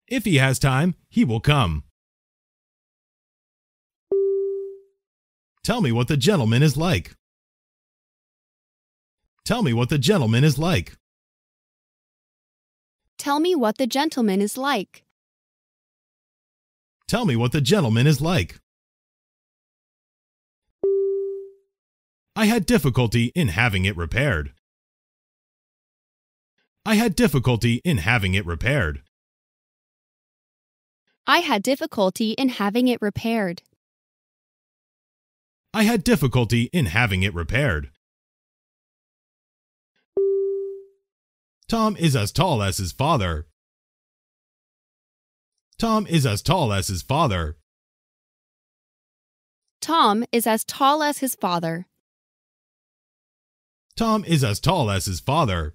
If he has time, he will come. Tell me what the gentleman is like. Tell me what the gentleman is like. Tell me what the gentleman is like. Tell me what the gentleman is like. I had difficulty in having it repaired. I had difficulty in having it repaired. I had difficulty in having it repaired. I had difficulty in having it repaired. Tom is as tall as his father. Tom is as tall as his father. Tom is as tall as his father. Tom is as tall as his father.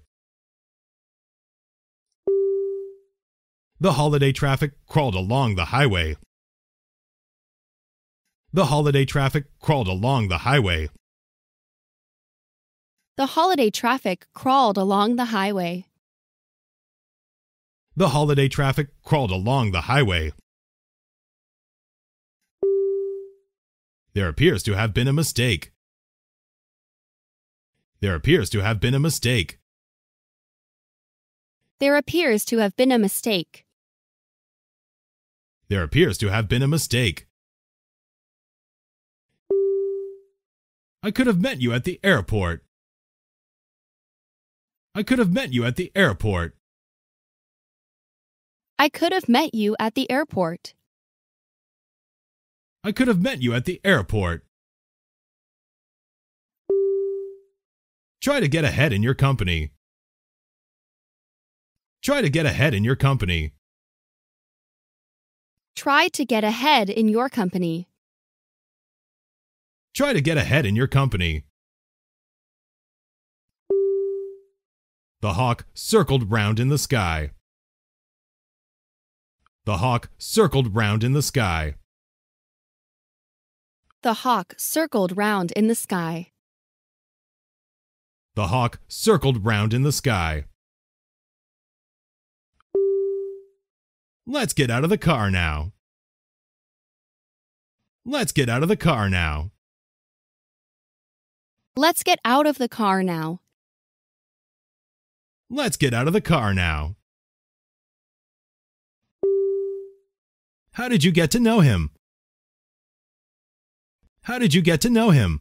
The holiday traffic crawled along the highway. The holiday traffic crawled along the highway. The holiday traffic crawled along the highway. The holiday traffic crawled along the highway. There appears to have been a mistake. There appears to have been a mistake. There appears to have been a mistake. There appears to have been a mistake. I could have met you at the airport. I could have met you at the airport. I could have met you at the airport. I could have met you at the airport. Try to get ahead in your company. Try to get ahead in your company. Try to get ahead in your company. Try to get ahead in your company. The hawk circled round in the sky. The hawk circled round in the sky. The hawk circled round in the sky. The hawk circled round in the sky. Let's get out of the car now. Let's get out of the car now. Let's get out of the car now. Let's get out of the car now. How did you get to know him? How did you get to know him?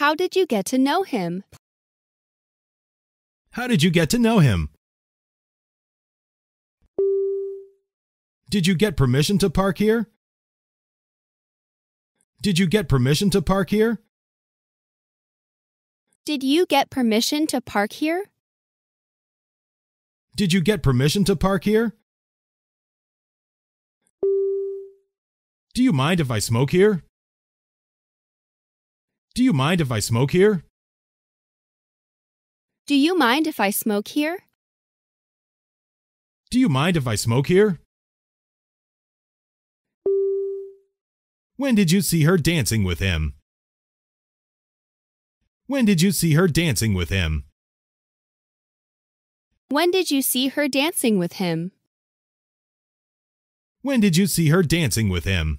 How did you get to know him? How did you get to know him? Did you get permission to park here? Did you get permission to park here? Did you get permission to park here? Did you get permission to park here? Do you mind if I smoke here? Do you mind if I smoke here? Do you mind if I smoke here? Do you mind if I smoke here? When did you see her dancing with him? When did you see her dancing with him? When did you see her dancing with him? When did you see her dancing with him?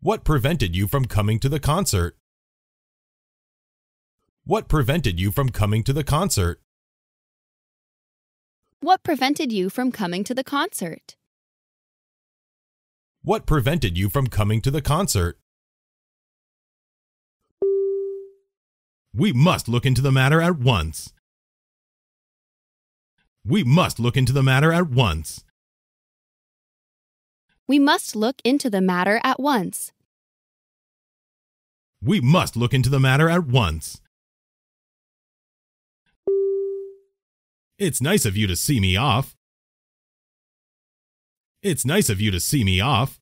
What prevented you from coming to the concert? What prevented you from coming to the concert? What prevented you from coming to the concert? What prevented you from coming to the concert? We must look into the matter at once. We must look into the matter at once. We must look into the matter at once. We must look into the matter at once. It's nice of you to see me off. It's nice of you to see me off.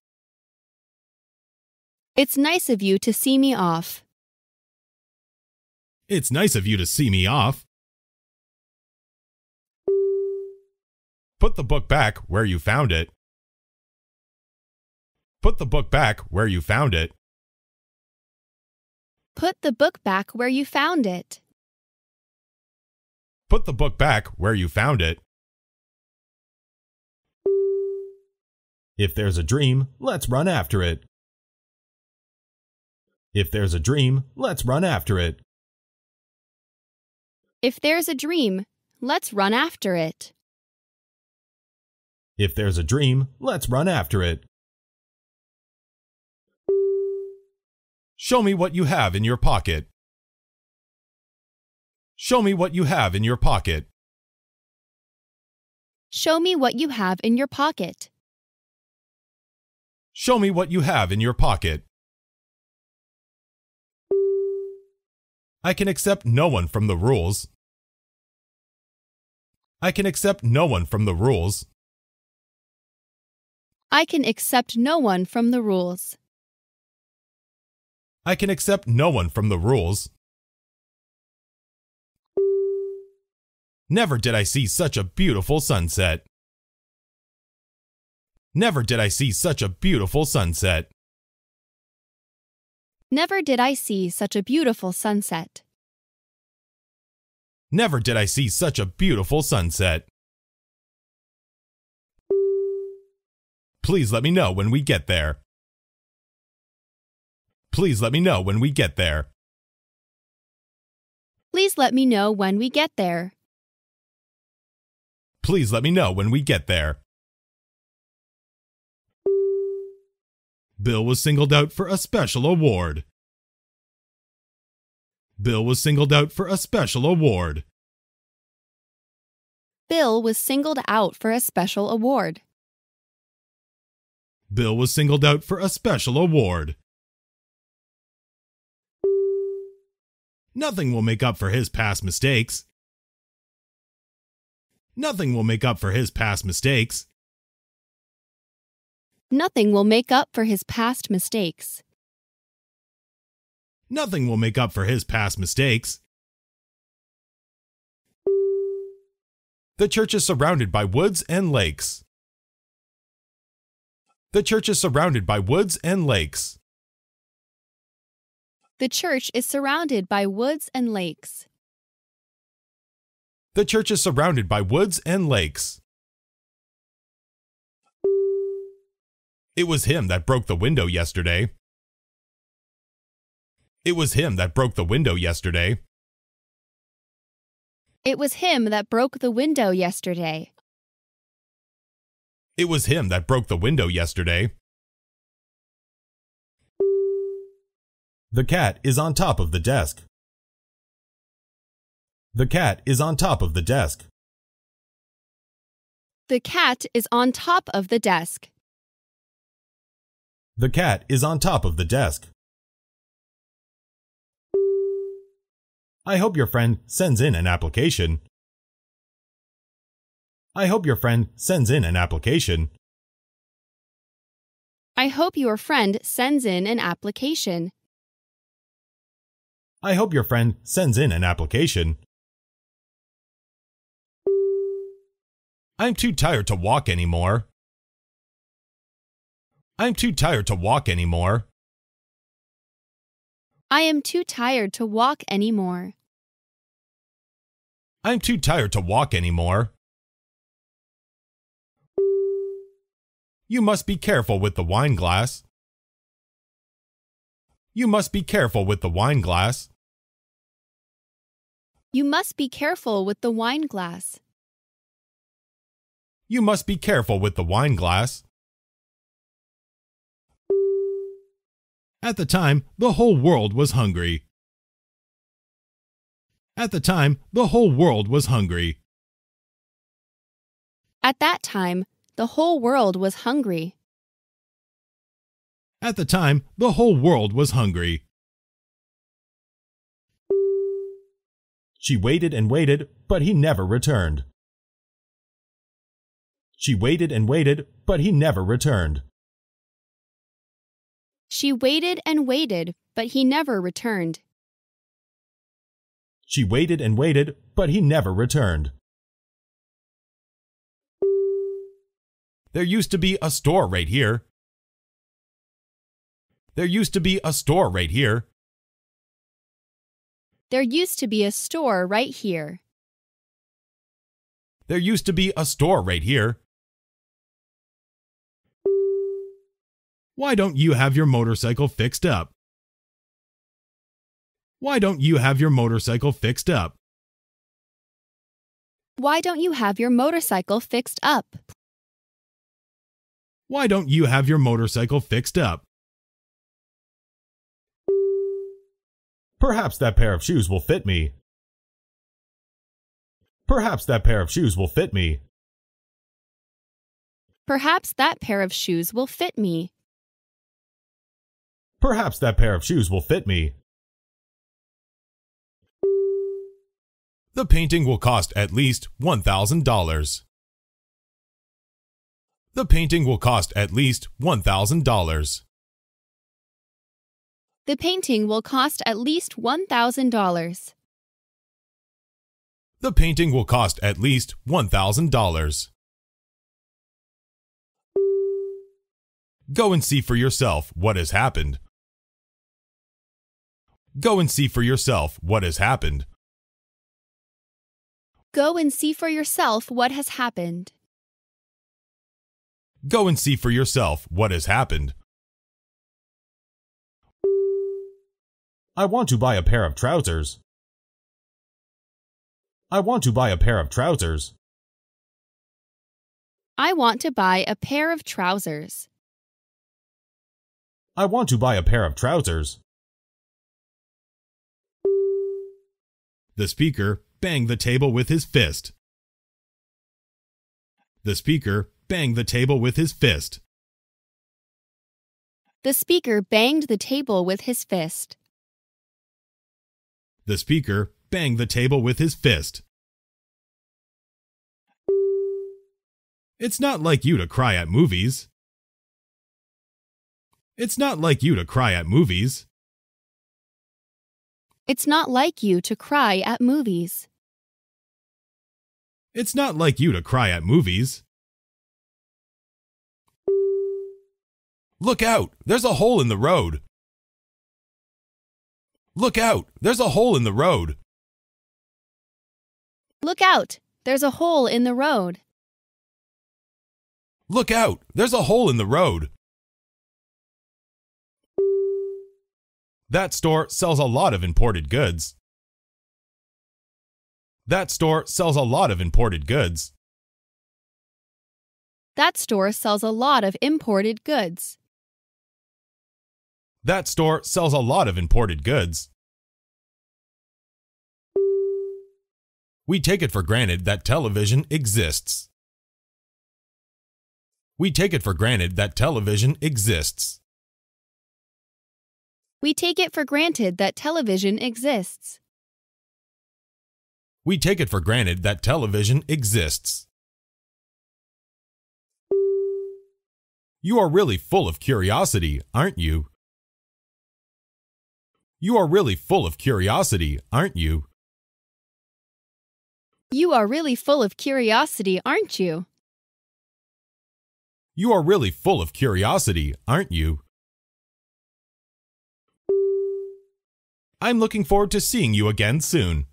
It's nice of you to see me off. It's nice of you to see me off. Put the book back where you found it. Put the book back where you found it. Put the book back where you found it. Put the book back where you found it. If there's a dream, let's run after it. If there's a dream, let's run after it. If there's a dream, let's run after it. If there's a dream, let's run after it. Show me what you have in your pocket. Show me what you have in your pocket. Show me what you have in your pocket. Show me what you have in your pocket. I can accept no one from the rules. I can accept no one from the rules. I can accept no one from the rules. I can accept no one from the rules. Never did I see such a beautiful sunset. Never did I see such a beautiful sunset. Never did I see such a beautiful sunset. Never did I see such a beautiful sunset. Please let me know when we get there. Please let me know when we get there. Please let me know when we get there. Please let me know when we get there. Bill was singled out for a special award. Bill was singled out for a special award. Bill was singled out for a special award. Bill was singled out for a special award. Nothing will make up for his past mistakes. Nothing will make up for his past mistakes. Nothing will make up for his past mistakes. Nothing will make up for his past mistakes. The church is surrounded by woods and lakes. The church is surrounded by woods and lakes. The church is surrounded by woods and lakes. The church is surrounded by woods and lakes. It was him that broke the window yesterday. It was him that broke the window yesterday. It was him that broke the window yesterday. It was him that broke the window yesterday. The cat is on top of the desk. The cat is on top of the desk. The cat is on top of the desk. The cat is on top of the desk. I hope your friend sends in an application. I hope your friend sends in an application. I hope your friend sends in an application. I hope your friend sends in an application. I'm too tired to walk anymore. I'm too tired to walk anymore. I am too tired to walk anymore. I'm too tired to walk anymore. You must be careful with the wine glass. You must be careful with the wine glass. You must be careful with the wine glass. You must be careful with the wine glass. At the time, the whole world was hungry. At the time, the whole world was hungry. At that time, the whole world was hungry. At the time, the whole world was hungry. She waited and waited, but he never returned. She waited and waited, but he never returned. She waited and waited, but he never returned. She waited and waited, but he never returned. There used to be a store right here. There used to be a store right here. There used to be a store right here. There used to be a store right here. Why don't you have your motorcycle fixed up? Why don't you have your motorcycle fixed up? Why don't you have your motorcycle fixed up? Why don't you have your motorcycle fixed up? Perhaps that pair of shoes will fit me. Perhaps that pair of shoes will fit me. Perhaps that pair of shoes will fit me. Perhaps that pair of shoes will fit me. The painting will cost at least $1,000. The painting will cost at least $1,000. The painting will cost at least $1,000. The painting will cost at least $1,000. Go and see for yourself what has happened. Go and see for yourself what has happened. Go and see for yourself what has happened. Go and see for yourself what has happened. I want to buy a pair of trousers. I want to buy a pair of trousers. I want to buy a pair of trousers. I want to buy a pair of trousers. The speaker banged the table with his fist. The speaker banged the table with his fist. The speaker banged the table with his fist. The speaker banged the table with his fist. It's not like you to cry at movies. It's not like you to cry at movies. It's not like you to cry at movies. It's not like you to cry at movies. Look out! There's a hole in the road! Look out! There's a hole in the road! Look out! There's a hole in the road! Look out! There's a hole in the road! That store sells a lot of imported goods. That store sells a lot of imported goods. That store sells a lot of imported goods. That store sells a lot of imported goods. We take it for granted that television exists. We take it for granted that television exists. We take it for granted that television exists. We take it for granted that television exists. You are really full of curiosity, aren't you? You are really full of curiosity, aren't you? You are really full of curiosity, aren't you? You are really full of curiosity, aren't you? I'm looking forward to seeing you again soon.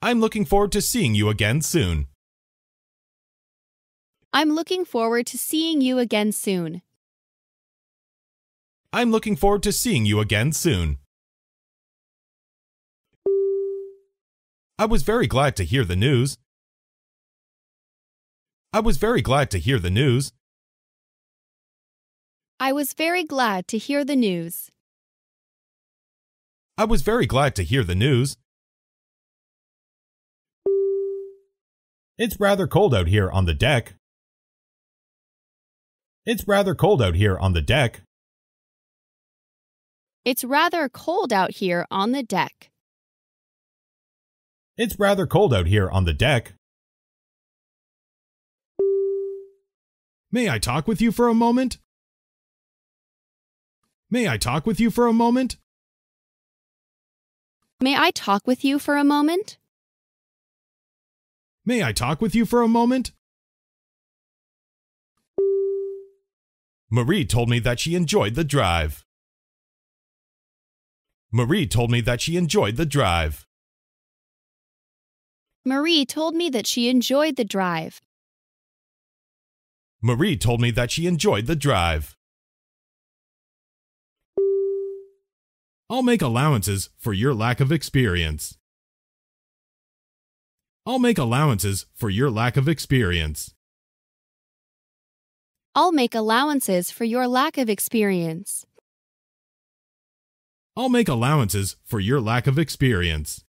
I'm looking forward to seeing you again soon. I'm looking forward to seeing you again soon. I'm looking forward to seeing you again soon. I was very glad to hear the news. I was very glad to hear the news. I was very glad to hear the news. I was very glad to hear the news. It's rather cold out here on the deck. It's rather cold out here on the deck. It's rather cold out here on the deck. It's rather cold out here on the deck. May I talk with you for a moment? May I talk with you for a moment? May I talk with you for a moment? May I talk with you for a moment? Marie told me that she enjoyed the drive. Marie told me that she enjoyed the drive. Marie told me that she enjoyed the drive. Marie told me that she enjoyed the drive. I'll make allowances for your lack of experience. I'll make allowances for your lack of experience. I'll make allowances for your lack of experience. I'll make allowances for your lack of experience.